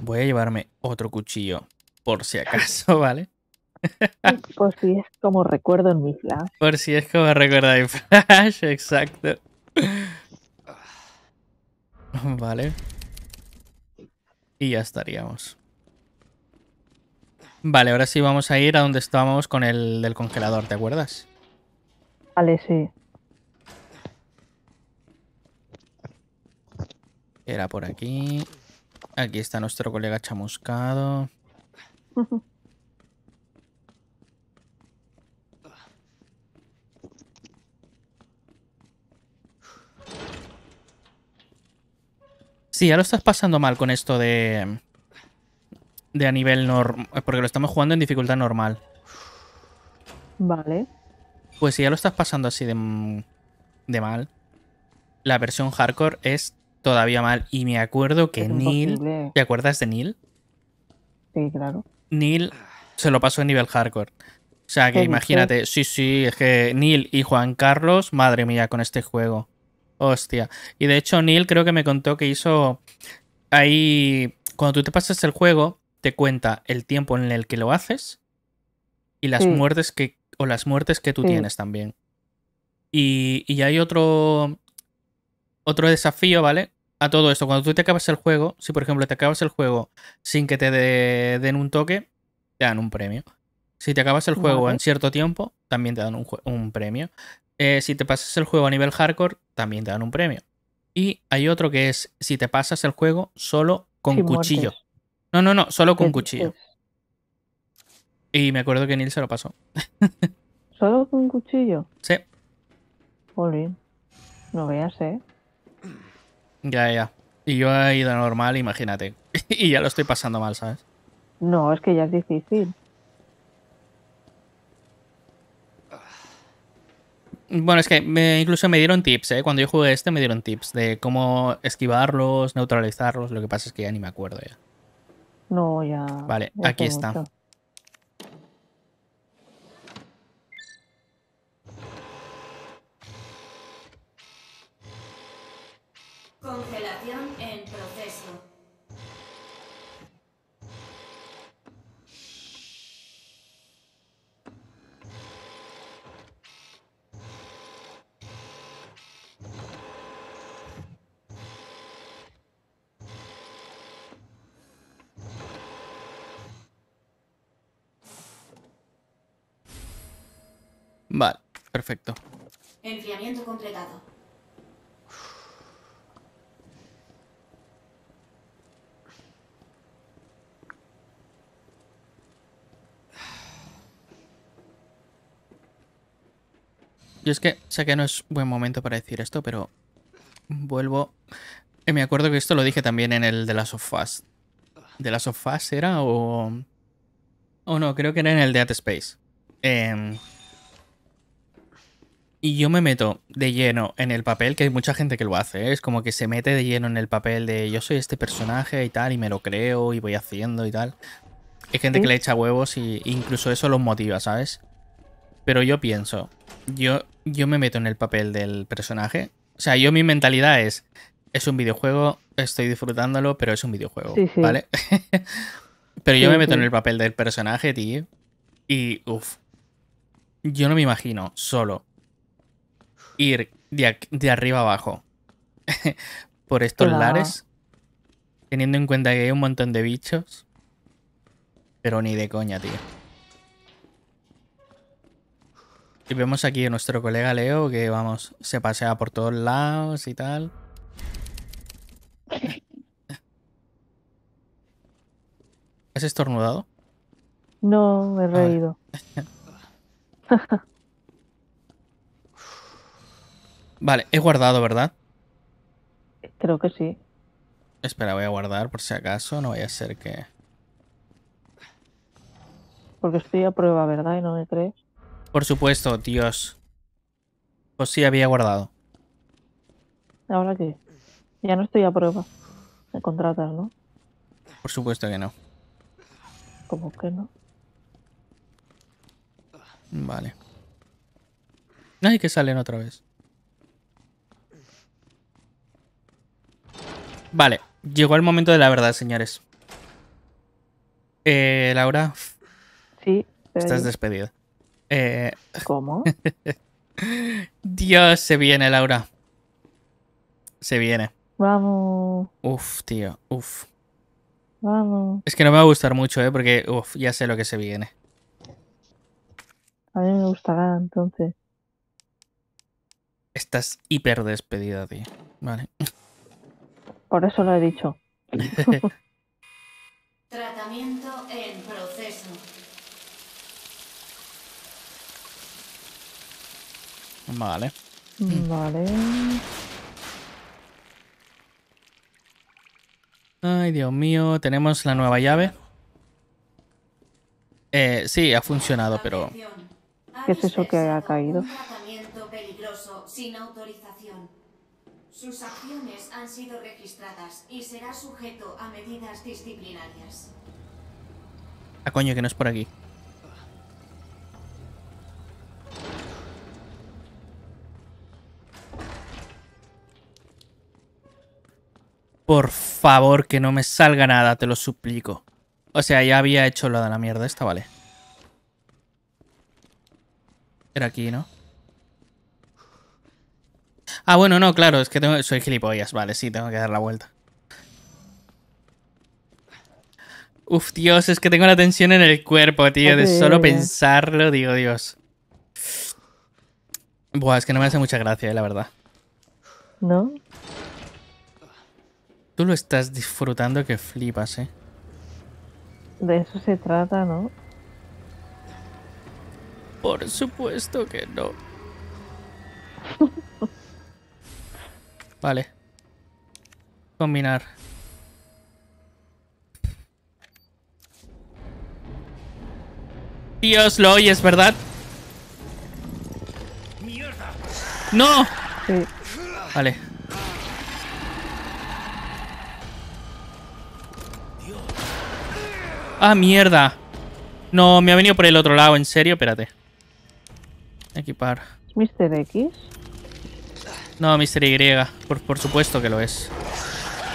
Voy a llevarme otro cuchillo, por si acaso, ¿vale? Por si es como recuerdo en mi flash. Por si es como recuerdo en flash, exacto. Vale. Y ya estaríamos. Vale, ahora sí vamos a ir a donde estábamos con el del congelador, ¿te acuerdas? Vale, sí. Era por aquí. Aquí está nuestro colega chamuscado. Sí, ya lo estás pasando mal con esto de... De a nivel normal... Porque lo estamos jugando en dificultad normal. Vale. Pues si ya lo estás pasando así de, mal, la versión hardcore es todavía mal. Y me acuerdo que Neil. ¿Te acuerdas de Neil? Sí, claro. Neil se lo pasó en nivel hardcore. O sea que imagínate, sí, sí, es que Neil y Juan Carlos, madre mía, con este juego. Hostia. Y de hecho, Neil creo que me contó que hizo. Ahí. Cuando tú te pasas el juego, te cuenta el tiempo en el que lo haces y las muertes que o las muertes que tú tienes también. Y, hay otro, otro desafío, ¿vale? A todo esto, cuando tú te acabas el juego, si por ejemplo te acabas el juego sin que te den un toque, te dan un premio. Si te acabas el juego en cierto tiempo, también te dan un, un premio. Eh, si te pasas el juego a nivel hardcore, también te dan un premio. Y hay otro que es si te pasas el juego solo con cuchillo. No, no, no, solo con cuchillo. Y me acuerdo que Neil se lo pasó. ¿Solo con un cuchillo? Sí. Jolín. No veas, ¿eh? Ya, ya. Y yo he ido normal, imagínate. y ya lo estoy pasando mal, ¿sabes? No, es que ya es difícil. Bueno, es que incluso me dieron tips, ¿eh? Cuando yo jugué este me dieron tips de cómo esquivarlos, neutralizarlos. Lo que pasa es que ya ni me acuerdo ya. No, ya. Vale, aquí está. Congelación en proceso. Vale, perfecto. Enfriamiento completado. Yo es que sé que no es buen momento para decir esto, pero vuelvo. Eh, me acuerdo que esto lo dije también en el de las sofás. ¿De las sofás era o.? O no, creo que era en el de At Space. Em, y yo me meto de lleno en el papel, que hay mucha gente que lo hace, ¿eh? es como que se mete de lleno en el papel de yo soy este personaje y tal, y me lo creo y voy haciendo y tal. Hay gente que le echa huevos y incluso eso los motiva, ¿sabes? Pero yo pienso, yo yo me meto en el papel del personaje. O sea, yo mi mentalidad es, es un videojuego, estoy disfrutándolo, pero es un videojuego, ¿vale? pero yo me meto en el papel del personaje, tío. Y, uff, yo no me imagino solo ir de, arriba abajo por estos lares, teniendo en cuenta que hay un montón de bichos, pero ni de coña, tío. Y vemos aquí a nuestro colega Leo que, vamos, se pasea por todos lados y tal. ¿Has estornudado? No, me he ah, reído. vale, he guardado, ¿verdad? Creo que sí. Espera, voy a guardar por si acaso, no vaya a ser que... Porque estoy a prueba, ¿verdad? Y no me crees. Por supuesto, Dios. Pues sí, había guardado. ¿Ahora qué? Ya no estoy a prueba. De contratar, ¿no? Por supuesto que no. ¿Cómo que no? Vale. Ay, que salen otra vez. Vale, llegó el momento de la verdad, señores. Eh, Laura. Sí. Estás despedida. Eh, ¿Cómo? Dios, se viene, Laura. Se viene. Vamos. Uf, tío, uf. Vamos. Es que no me va a gustar mucho, ¿eh? Porque, uf, ya sé lo que se viene. A mí me gustará, entonces. Estás hiper despedida, tío. Vale. Por eso lo he dicho. Tratamiento en pro Vale. Vale. Ay, Dios mío, tenemos la nueva llave. Eh, sí, ha funcionado, pero... ¿Qué es eso que ha caído? Un tratamiento peligroso sin autorización. Sus acciones han sido registradas y será sujeto a medidas disciplinarias. A ah, coño, que no es por aquí. Por favor, que no me salga nada, te lo suplico. O sea, ya había hecho lo de la mierda esta, vale. Era aquí, ¿no? Ah, bueno, no, claro, es que tengo, soy gilipollas. Vale, sí, tengo que dar la vuelta. Uf, Dios, es que tengo la tensión en el cuerpo, tío. De solo pensarlo, digo, Dios. Buah, es que no me hace mucha gracia, eh, la verdad. ¿No? Tú lo estás disfrutando que flipas, ¿eh? De eso se trata, ¿no? Por supuesto que no. vale. Combinar. Dios, lo oyes, ¿verdad? ¡No! Vale. ¡Ah, mierda! No, me ha venido por el otro lado, en serio, espérate. Equipar. ¿Mister X? No, Mister Y, por, supuesto que lo es.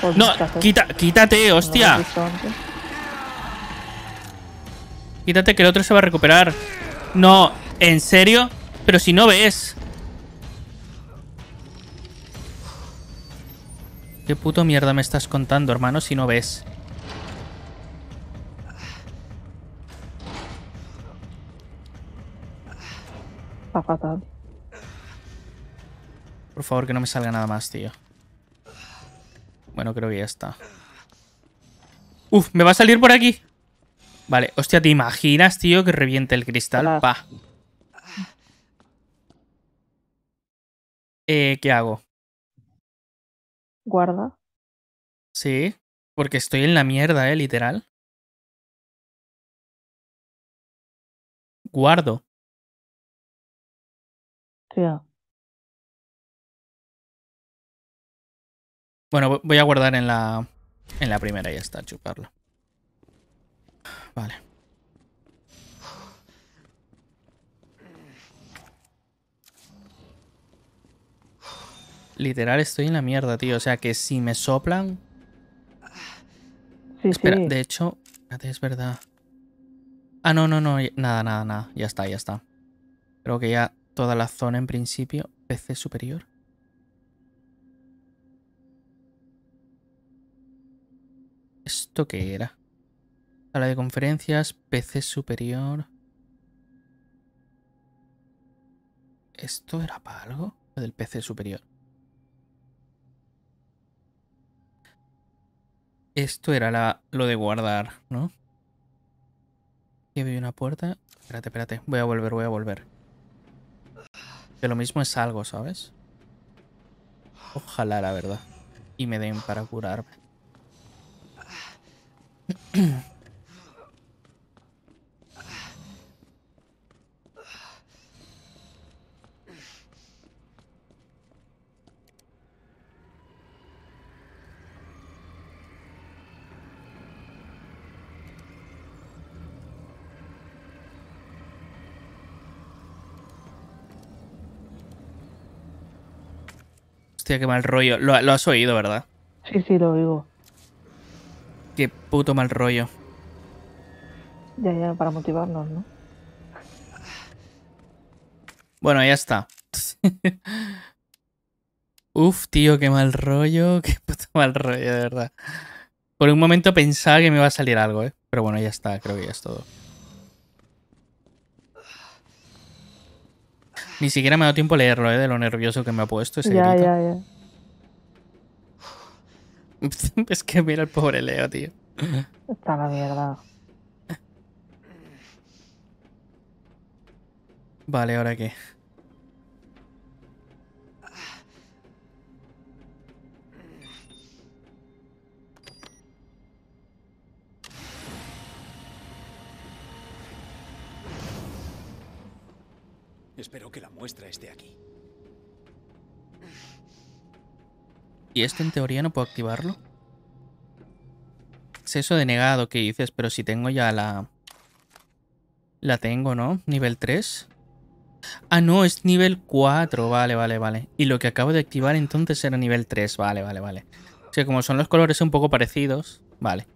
Pues no, quítate, hostia. quítate que el otro se va a recuperar. No, ¿en serio? Pero si no ves. ¿Qué puto mierda me estás contando, hermano, si no ves? Por favor, que no me salga nada más, tío. Bueno, creo que ya está. ¡Uf! ¡Me va a salir por aquí! Vale, hostia, ¿te imaginas, tío, que reviente el cristal? Pa. Eh, ¿qué hago? Guarda. Sí, porque estoy en la mierda, eh, literal. Guardo. Bueno, voy a guardar en la, en la primera ya está, chuparla. Vale. Literal estoy en la mierda, tío. O sea que si me soplan... Espera, de hecho... Es verdad. Ah, no, no, no. Nada, nada, nada. Ya está, ya está. Creo que ya Toda la zona en principio, PC superior. ¿Esto qué era? Sala de conferencias, PC superior. ¿Esto era para algo? Lo del PC superior. Esto era la, lo de guardar, ¿no? Aquí había una puerta. Espérate, espérate. Voy a volver, voy a volver. Que lo mismo es algo, ¿sabes? Ojalá, la verdad. Y me den para curarme. qué mal rollo. Lo, lo has oído, ¿verdad? Sí, sí, lo oigo. Qué puto mal rollo. Ya, ya, para motivarnos, ¿no? Bueno, ya está. Uf, tío, qué mal rollo, qué puto mal rollo, de verdad. Por un momento pensaba que me iba a salir algo, ¿eh? Pero bueno, ya está, creo que ya es todo. Ni siquiera me ha dado tiempo a leerlo, ¿eh? de lo nervioso que me ha puesto ese ya, Ya, ya. es que mira el pobre Leo, tío. Está la mierda. Vale, ¿ahora qué? Espero que la muestra esté aquí. ¿Y esto en teoría no puedo activarlo? Es eso de negado que dices, pero si tengo ya la... La tengo, ¿no? Nivel 3. Ah, no, es nivel 4. Vale, vale, vale. Y lo que acabo de activar entonces era nivel 3. Vale, vale, vale. O sea, como son los colores un poco parecidos. Vale.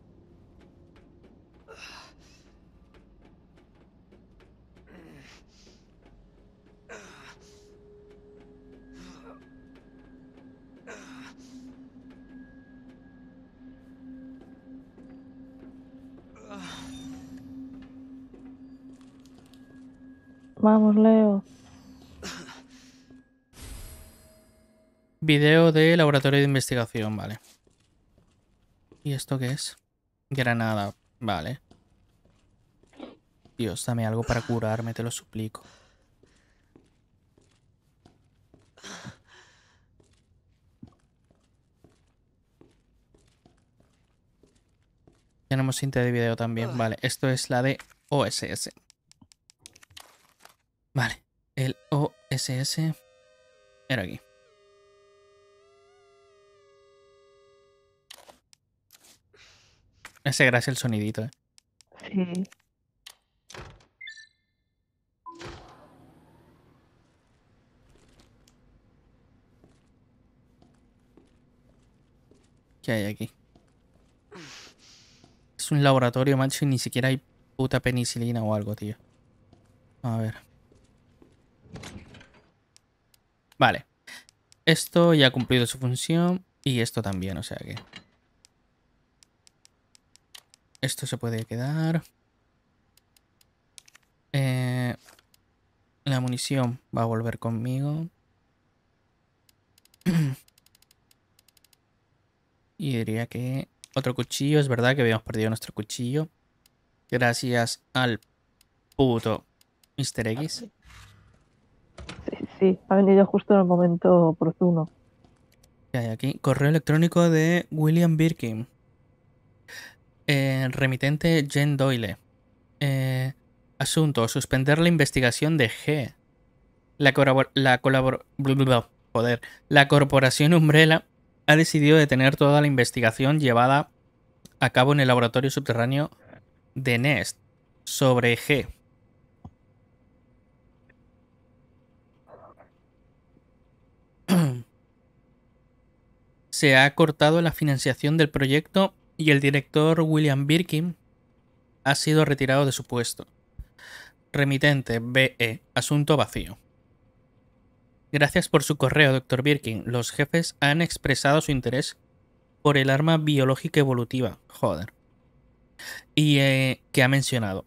Vamos, Leo. Video de laboratorio de investigación, vale. ¿Y esto qué es? Granada, vale. Dios, dame algo para curarme, te lo suplico. Tenemos cinta de video también, vale. Esto es la de OSS. Vale, el OSS era aquí. Ese gracia el sonidito, ¿eh? Sí. ¿Qué hay aquí? Es un laboratorio, macho, y ni siquiera hay puta penicilina o algo, tío. A ver. Vale. Esto ya ha cumplido su función y esto también, o sea que... Esto se puede quedar. Eh, la munición va a volver conmigo. y diría que otro cuchillo. Es verdad que habíamos perdido nuestro cuchillo. Gracias al puto Mr. X. Ah, sí, ha venido justo en el momento oportuno. aquí? Correo electrónico de William Birkin. Eh, remitente Jen Doyle. Eh, asunto: suspender la investigación de G. La, la, la corporación Umbrella ha decidido detener toda la investigación llevada a cabo en el laboratorio subterráneo de Nest sobre G se ha cortado la financiación del proyecto y el director William Birkin ha sido retirado de su puesto. Remitente BE, asunto vacío. Gracias por su correo, doctor Birkin. Los jefes han expresado su interés por el arma biológica evolutiva. Joder. Y eh, que ha mencionado.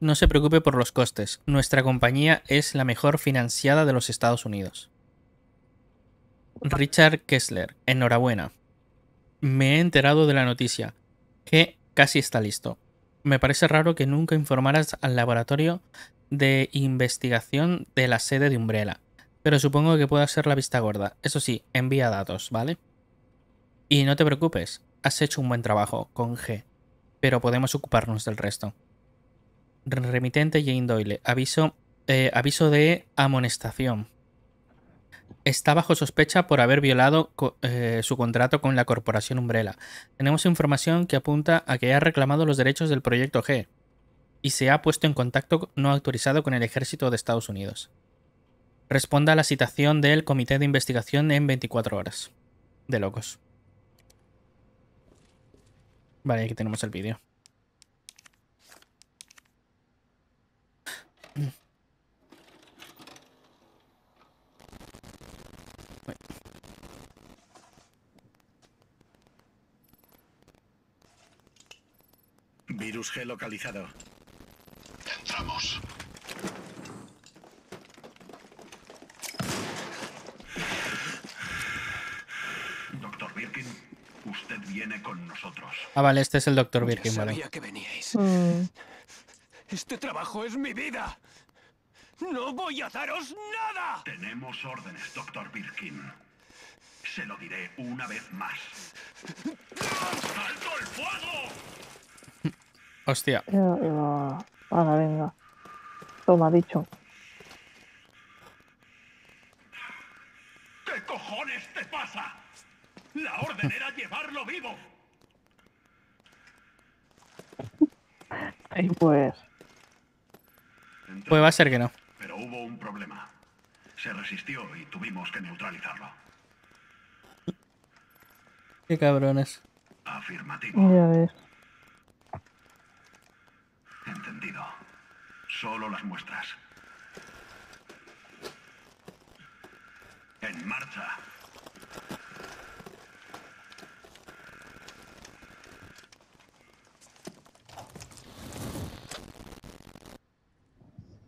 No se preocupe por los costes. Nuestra compañía es la mejor financiada de los Estados Unidos. Richard Kessler, enhorabuena. Me he enterado de la noticia, que casi está listo. Me parece raro que nunca informaras al laboratorio de investigación de la sede de Umbrella, pero supongo que pueda ser la vista gorda. Eso sí, envía datos, ¿vale? Y no te preocupes, has hecho un buen trabajo con G, pero podemos ocuparnos del resto. Remitente Jane Doyle, aviso, eh, aviso de amonestación está bajo sospecha por haber violado eh, su contrato con la corporación Umbrella. Tenemos información que apunta a que ha reclamado los derechos del proyecto G y se ha puesto en contacto no autorizado con el ejército de Estados Unidos. Responda a la citación del Comité de Investigación en 24 horas. De locos. Vale, aquí tenemos el vídeo. Virus G localizado. Entramos. Doctor Birkin, usted viene con nosotros. Ah, vale, este es el Doctor Birkin, ya sabía que veníais. Mm. Este trabajo es mi vida. ¡No voy a daros nada! Tenemos órdenes, Doctor Birkin. Se lo diré una vez más. ¡Alto el fuego! Hostia. Ahora venga. Toma, dicho ¿Qué cojones te pasa? La orden era llevarlo vivo. pues. Pues va a ser que no. Pero hubo un problema. Se resistió y tuvimos que neutralizarlo. Qué cabrones. Afirmativo. Ya Solo las muestras. En marcha.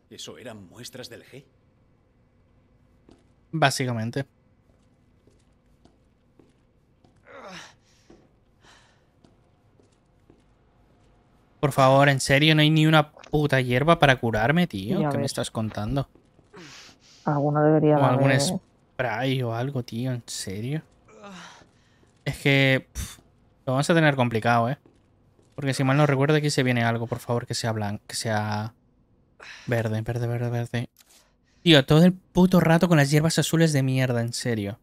¿Eso eran muestras del G? Básicamente. por favor, en serio, no hay ni una puta hierba para curarme, tío. ¿Qué me estás contando? Alguna debería O algún ¿eh? spray o algo, tío, en serio. Es que lo vamos a tener complicado, ¿eh? Porque si mal no recuerdo, aquí se viene algo, por favor, que sea blanco, que sea verde, verde, verde, verde. Tío, todo el puto rato con las hierbas azules de mierda, en serio.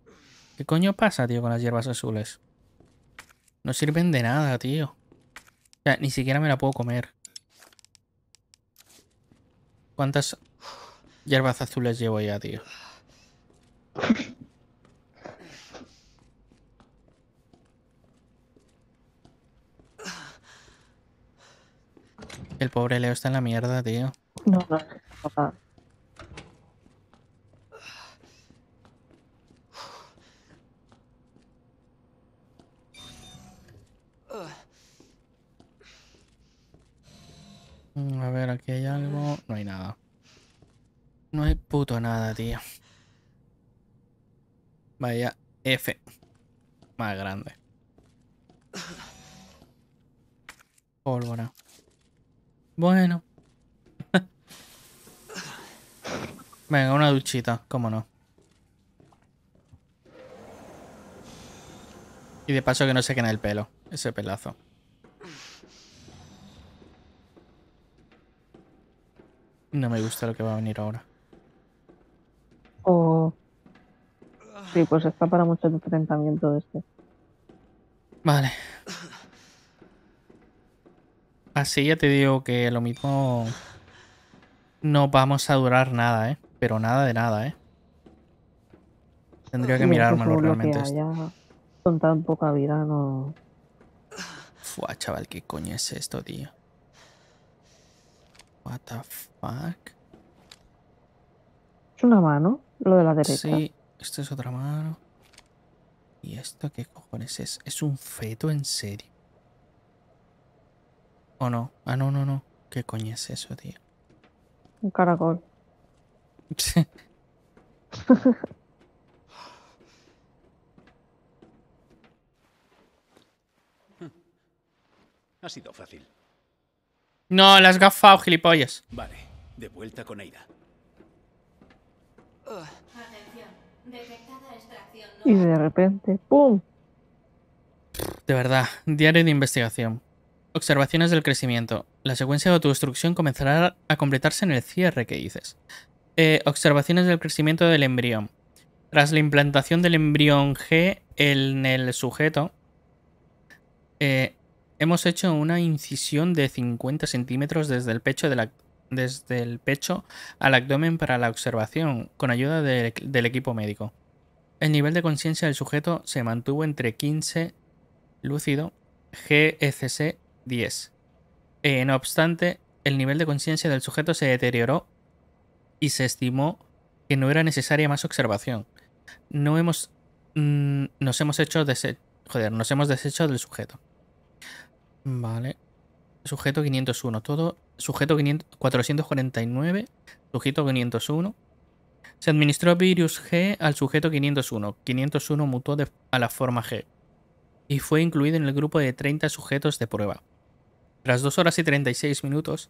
¿Qué coño pasa, tío, con las hierbas azules? No sirven de nada, tío sea, ni siquiera me la puedo comer. ¿Cuántas hierbas azules llevo ya, tío? El pobre Leo está en la mierda, tío. No, no, Mm, a ver, aquí hay algo. No hay nada. No hay puto nada, tío. Vaya, F. Más grande. Pólvora. Bueno. Venga, una duchita, cómo no. Y de paso que no se quede el pelo, ese pelazo. No me gusta lo que va a venir ahora. O... Sí, pues está para mucho enfrentamiento este. Vale. Así ya te digo que lo mismo... No vamos a durar nada, ¿eh? Pero nada de nada, ¿eh? Tendría que mirarme mirármelo realmente. esto. con tan poca vida no... Fua, chaval, ¿qué coño es esto, tío? What Es una mano, lo de la derecha. Sí, esto es otra mano. ¿Y esto qué cojones es? ¿Es un feto en serio? ¿O no? Ah, no, no, no. ¿Qué coño es eso, tío? Un caracol. ha sido fácil. No, las gafas, oh, gilipollas. Vale, de vuelta con Aida. Atención, extracción. Y de repente, ¡pum! De verdad, diario de investigación. Observaciones del crecimiento. La secuencia de autodestrucción comenzará a completarse en el cierre que dices. Eh, observaciones del crecimiento del embrión. Tras la implantación del embrión G en el sujeto, eh, Hemos hecho una incisión de 50 centímetros desde el pecho, al abdomen para la observación, con ayuda del equipo médico. El nivel de conciencia del sujeto se mantuvo entre 15 lúcido GSC e 10. Eh, no obstante, el nivel de conciencia del sujeto se deterioró y se estimó que no era necesaria más observación. No hemos. Mm, nos hemos hecho. nos hemos deshecho del sujeto. Vale. Sujeto 501. Todo. Sujeto 449. Sujeto 501. Se administró virus G al sujeto 501. 501 mutó a la forma G. Y fue incluido en el grupo de 30 sujetos de prueba. Tras 2 horas y 36 minutos,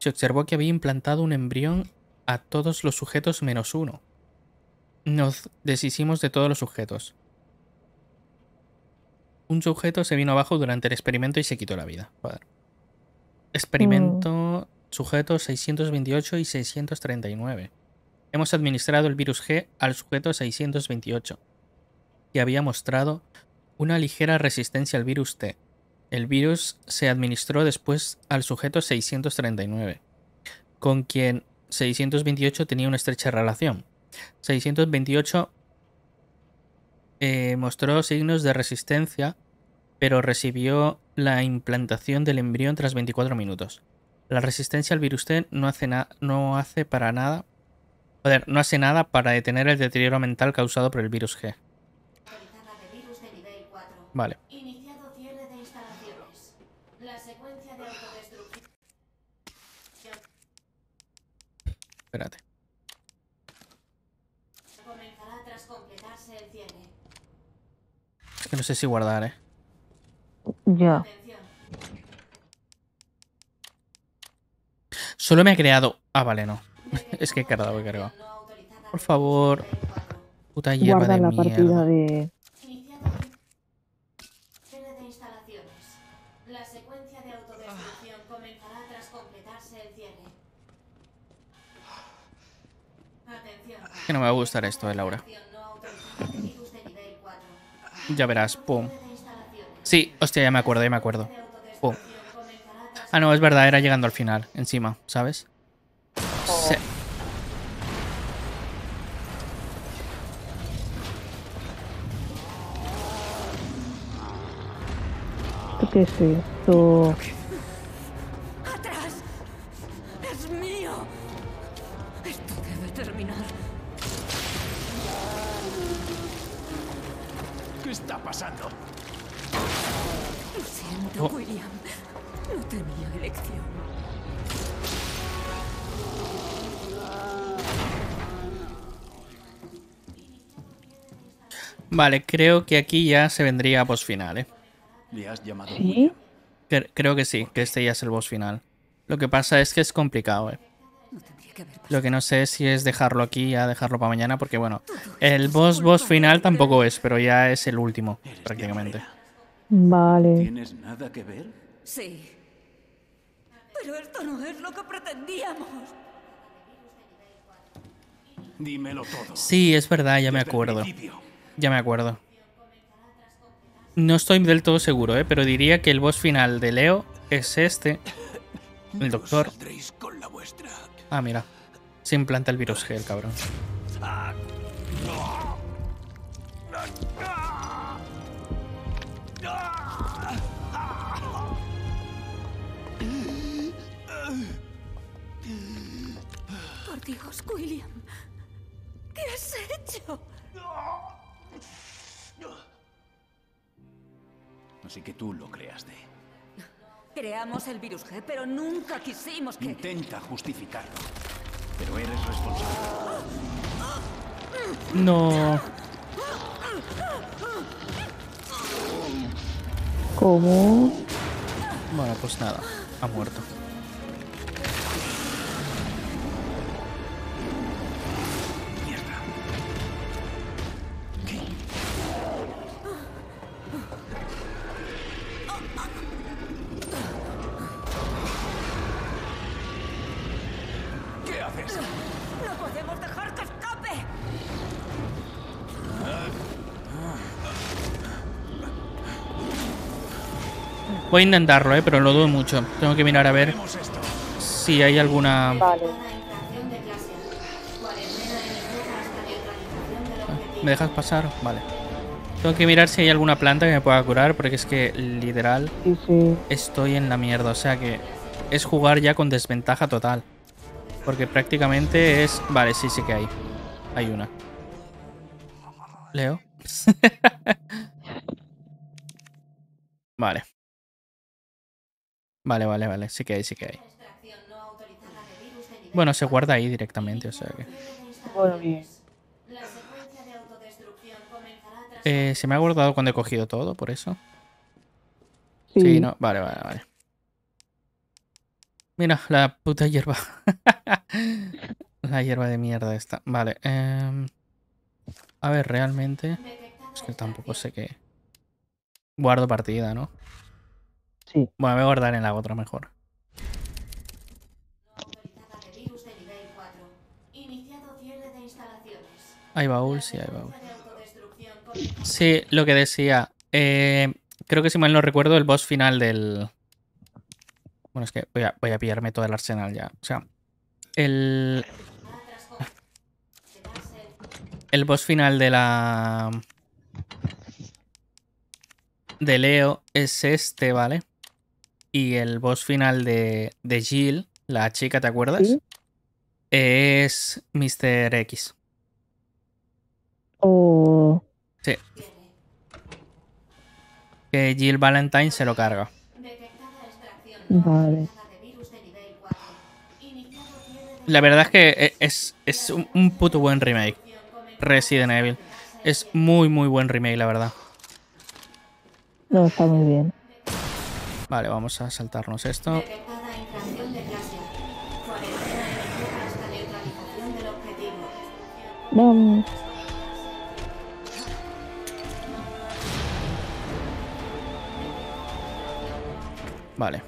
se observó que había implantado un embrión a todos los sujetos menos uno. Nos deshicimos de todos los sujetos. Un sujeto se vino abajo durante el experimento y se quitó la vida. Experimento mm. sujeto 628 y 639. Hemos administrado el virus G al sujeto 628, que había mostrado una ligera resistencia al virus T. El virus se administró después al sujeto 639, con quien 628 tenía una estrecha relación. 628 eh, mostró signos de resistencia, pero recibió la implantación del embrión tras 24 minutos. La resistencia al virus T no hace, no hace para nada. no hace nada para detener el deterioro mental causado por el virus G. Vale. Espérate. que no sé si guardar, ¿eh? Ya. Solo me ha creado... Ah, vale, no. es que he cargado, he cargado. Por favor. Puta hierba Guarda de la mierda. partida de... que no me va a gustar esto, eh, Laura. Ya verás, pum. Sí, hostia, ya me acuerdo, ya me acuerdo. Ah, no, es verdad, era llegando al final, encima, ¿sabes? Sí. qué es esto? ¡Atrás! ¡Es mío! Esto terminar. ¿Qué está pasando? siento, oh. William. No tenía elección. Vale, creo que aquí ya se vendría a boss final, ¿eh? ¿Le has llamado? ¿Sí? Creo que sí, que este ya es el boss final. Lo que pasa es que es complicado, ¿eh? Lo que no sé si es dejarlo aquí ya dejarlo para mañana, porque bueno, el boss boss final tampoco es, pero ya es el último, prácticamente. Vale. ¿Tienes nada que ver? Sí. Pero esto no es lo que pretendíamos. Dímelo todo. Sí, es verdad, ya me acuerdo. Ya me acuerdo. No estoy del todo seguro, ¿eh? pero diría que el boss final de Leo es este. El doctor. Ah, mira. Se implanta el virus gel, cabrón. Por Dios, William. ¿Qué has hecho? Así que tú lo creaste. Creamos el virus G, pero nunca quisimos que... Intenta justificarlo, pero eres responsable. No. ¿Cómo? Bueno, pues nada, ha muerto. Voy a intentarlo, eh, pero lo dudo mucho. Tengo que mirar a ver si hay alguna... Ah, ¿Me dejas pasar? Vale. Tengo que mirar si hay alguna planta que me pueda curar, porque es que literal estoy en la mierda. O sea que es jugar ya con desventaja total. Porque prácticamente es... Vale, sí, sí que hay. Hay una. Leo. vale. Vale, vale, vale. Sí que hay, sí que hay. Bueno, se guarda ahí directamente, o sea que... Eh, se me ha guardado cuando he cogido todo, por eso. Sí. no. Vale, vale, vale. Mira, la puta hierba. la hierba de mierda esta. Vale. Em, a ver, realmente... Es que tampoco sé qué... Guardo partida, ¿no? Bueno, me voy a guardar en la otra mejor. Hay baúl, sí, hay baúl. Sí, lo que decía. Eh, creo que si mal no recuerdo, el boss final del... Bueno, es que voy a, voy a pillarme todo el arsenal ya. O sea, el... El boss final de la... De Leo es este, ¿vale? y el boss final de, Jill, la chica, ¿te acuerdas? Es Mr. X. Oh. Sí. Que Jill Valentine se lo carga. La verdad es que e, es, es un, un puto buen remake. Resident Evil. Es muy, muy buen remake, la verdad. No, está muy bien. Vale, vamos a saltarnos esto. Vamos. Vale.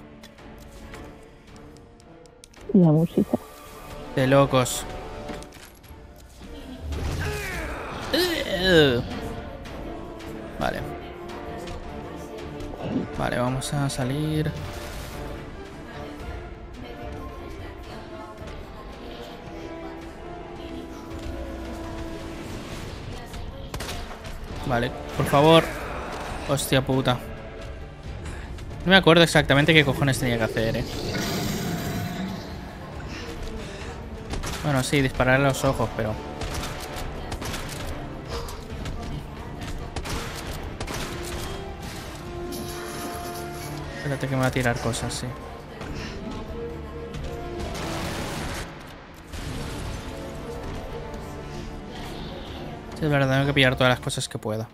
La música. De locos. Vale. Vale, vamos a salir. Vale, por favor. Hostia puta. No me acuerdo exactamente qué cojones tenía que hacer, eh. Bueno, sí, dispararle a los ojos, pero... Espérate que me va a tirar cosas, sí. Sí, es verdad, tengo que pillar todas las cosas que pueda.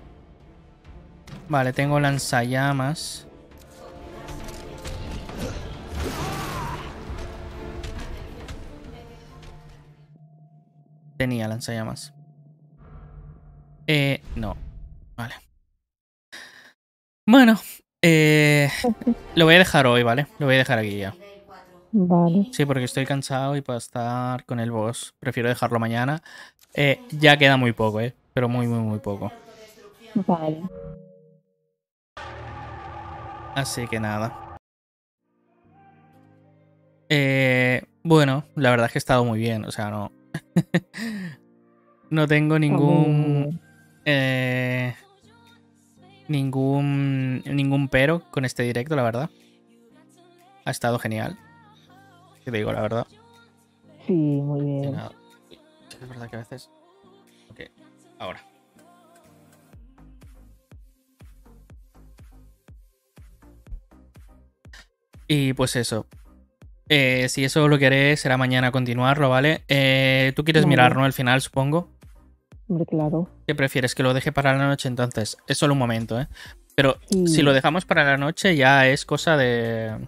Vale, tengo lanzallamas. Tenía lanzallamas. Eh, no. Vale. Bueno, eh, lo voy a dejar hoy, ¿vale? Lo voy a dejar aquí ya. Sí, porque estoy cansado y para estar con el boss prefiero dejarlo mañana. Eh, ya queda muy poco, ¿eh? Pero muy, muy, muy poco. Vale. Así que nada. Eh, bueno, la verdad es que he estado muy bien, o sea, no. no tengo ningún. Eh, ningún, ningún pero con este directo, la verdad. Ha estado genial. Te digo la verdad. Sí, muy bien. Es verdad que a veces. Ok, ahora. Y pues eso. Eh, si eso lo haré será mañana continuarlo, ¿vale? Eh, tú quieres mirar, ¿no? El final, supongo. Hombre, claro. ¿Qué prefieres? ¿Que lo deje para la noche entonces? Es solo un momento, ¿eh? Pero si lo dejamos para la noche ya es cosa de...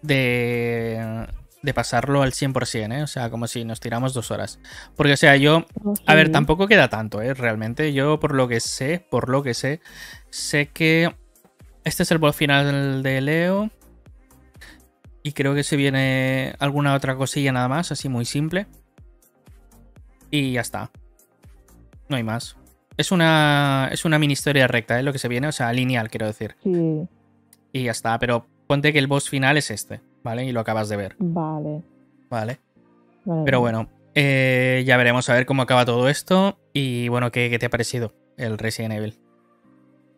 De, de pasarlo al 100%, ¿eh? O sea, como si nos tiramos dos horas. Porque, o sea, yo... Oh, a ver, tampoco queda tanto, ¿eh? Realmente, yo por lo que sé, por lo que sé, sé que este es el boss final de Leo. Y creo que se viene alguna otra cosilla nada más, así muy simple. Y ya está. No hay más. Es una, es una mini historia recta, ¿eh? lo que se viene, o sea, lineal, quiero decir. Sí. Y ya está, pero ponte que el boss final es este, ¿vale? Y lo acabas de ver. Vale. Vale. Pero bueno, eh, ya veremos a ver cómo acaba todo esto y bueno, ¿qué, te ha parecido el Resident Evil?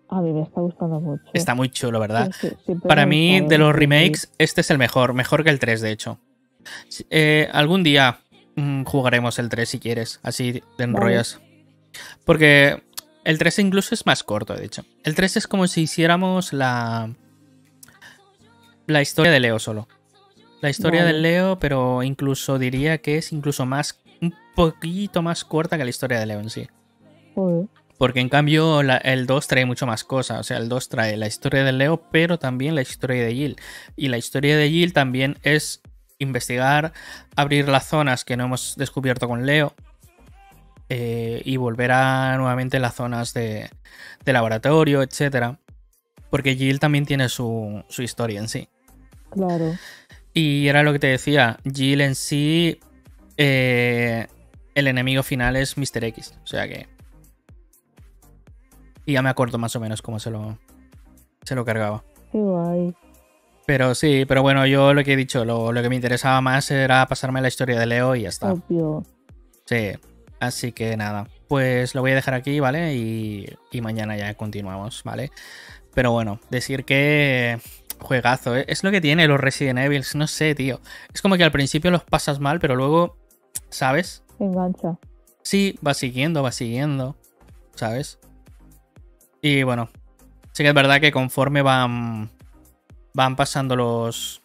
A mí me está gustando mucho. Está muy chulo, ¿verdad? Para mí, de los remakes, este es el mejor, mejor que el 3, de hecho. Eh, algún día mm, jugaremos el 3 si quieres, así te enrollas. Porque el 3 incluso es más corto, de hecho. El 3 es como si hiciéramos la. La historia de Leo solo. La historia de Leo, pero incluso diría que es incluso más. Un poquito más corta que la historia de Leo en sí. Porque en cambio el 2 trae mucho más cosas. O sea, el 2 trae la historia de Leo, pero también la historia de Jill. Y la historia de Jill también es investigar, abrir las zonas que no hemos descubierto con Leo eh, y volver a nuevamente las zonas de, laboratorio, etc. Porque Jill también tiene su, historia en sí. Claro. Y era lo que te decía, Jill en sí, eh, el enemigo final es Mr. X, o sea que... Y ya me acuerdo más o menos cómo se lo, se lo cargaba. Qué guay. Pero sí, pero bueno, yo lo que he dicho, lo, que me interesaba más era pasarme la historia de Leo y ya está. Sí. Así que nada, pues lo voy a dejar aquí, ¿vale? Y, mañana ya continuamos, ¿vale? Pero bueno, decir que juegazo, ¿eh? es lo que tiene los Resident Evil, no sé, tío. Es como que al principio los pasas mal, pero luego, ¿sabes? engancha. Sí, va siguiendo, va siguiendo, ¿sabes? Y bueno, sí que es verdad que conforme van, van pasando los,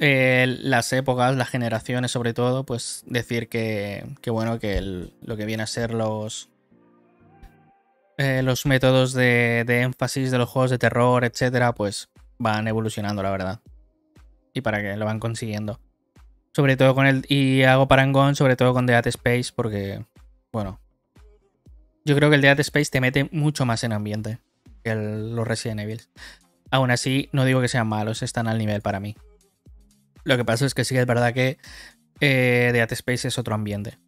eh, las épocas, las generaciones sobre todo, pues decir que, que bueno, que lo que viene a ser los, eh, los métodos de, énfasis de los juegos de terror, etcétera, pues van evolucionando, la verdad. Y para que lo van consiguiendo. Sobre todo con el. Y hago parangón, sobre todo con Dead Space, porque. Bueno. Yo creo que el Dead Space te mete mucho más en ambiente que los Resident Evil. Aún así, no digo que sean malos, están al nivel para mí. Lo que pasa es que sí es verdad que eh, Dead Space es otro ambiente.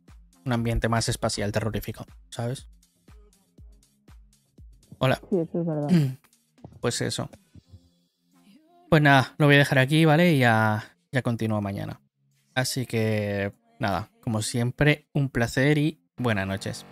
Un ambiente más espacial, terrorífico, ¿sabes? Hola. Sí, eso es verdad. Mm. Pues eso. Pues nada, lo voy a dejar aquí, ¿vale? Y ya, ya continúo mañana. Así que, nada, como siempre, un placer y buenas noches.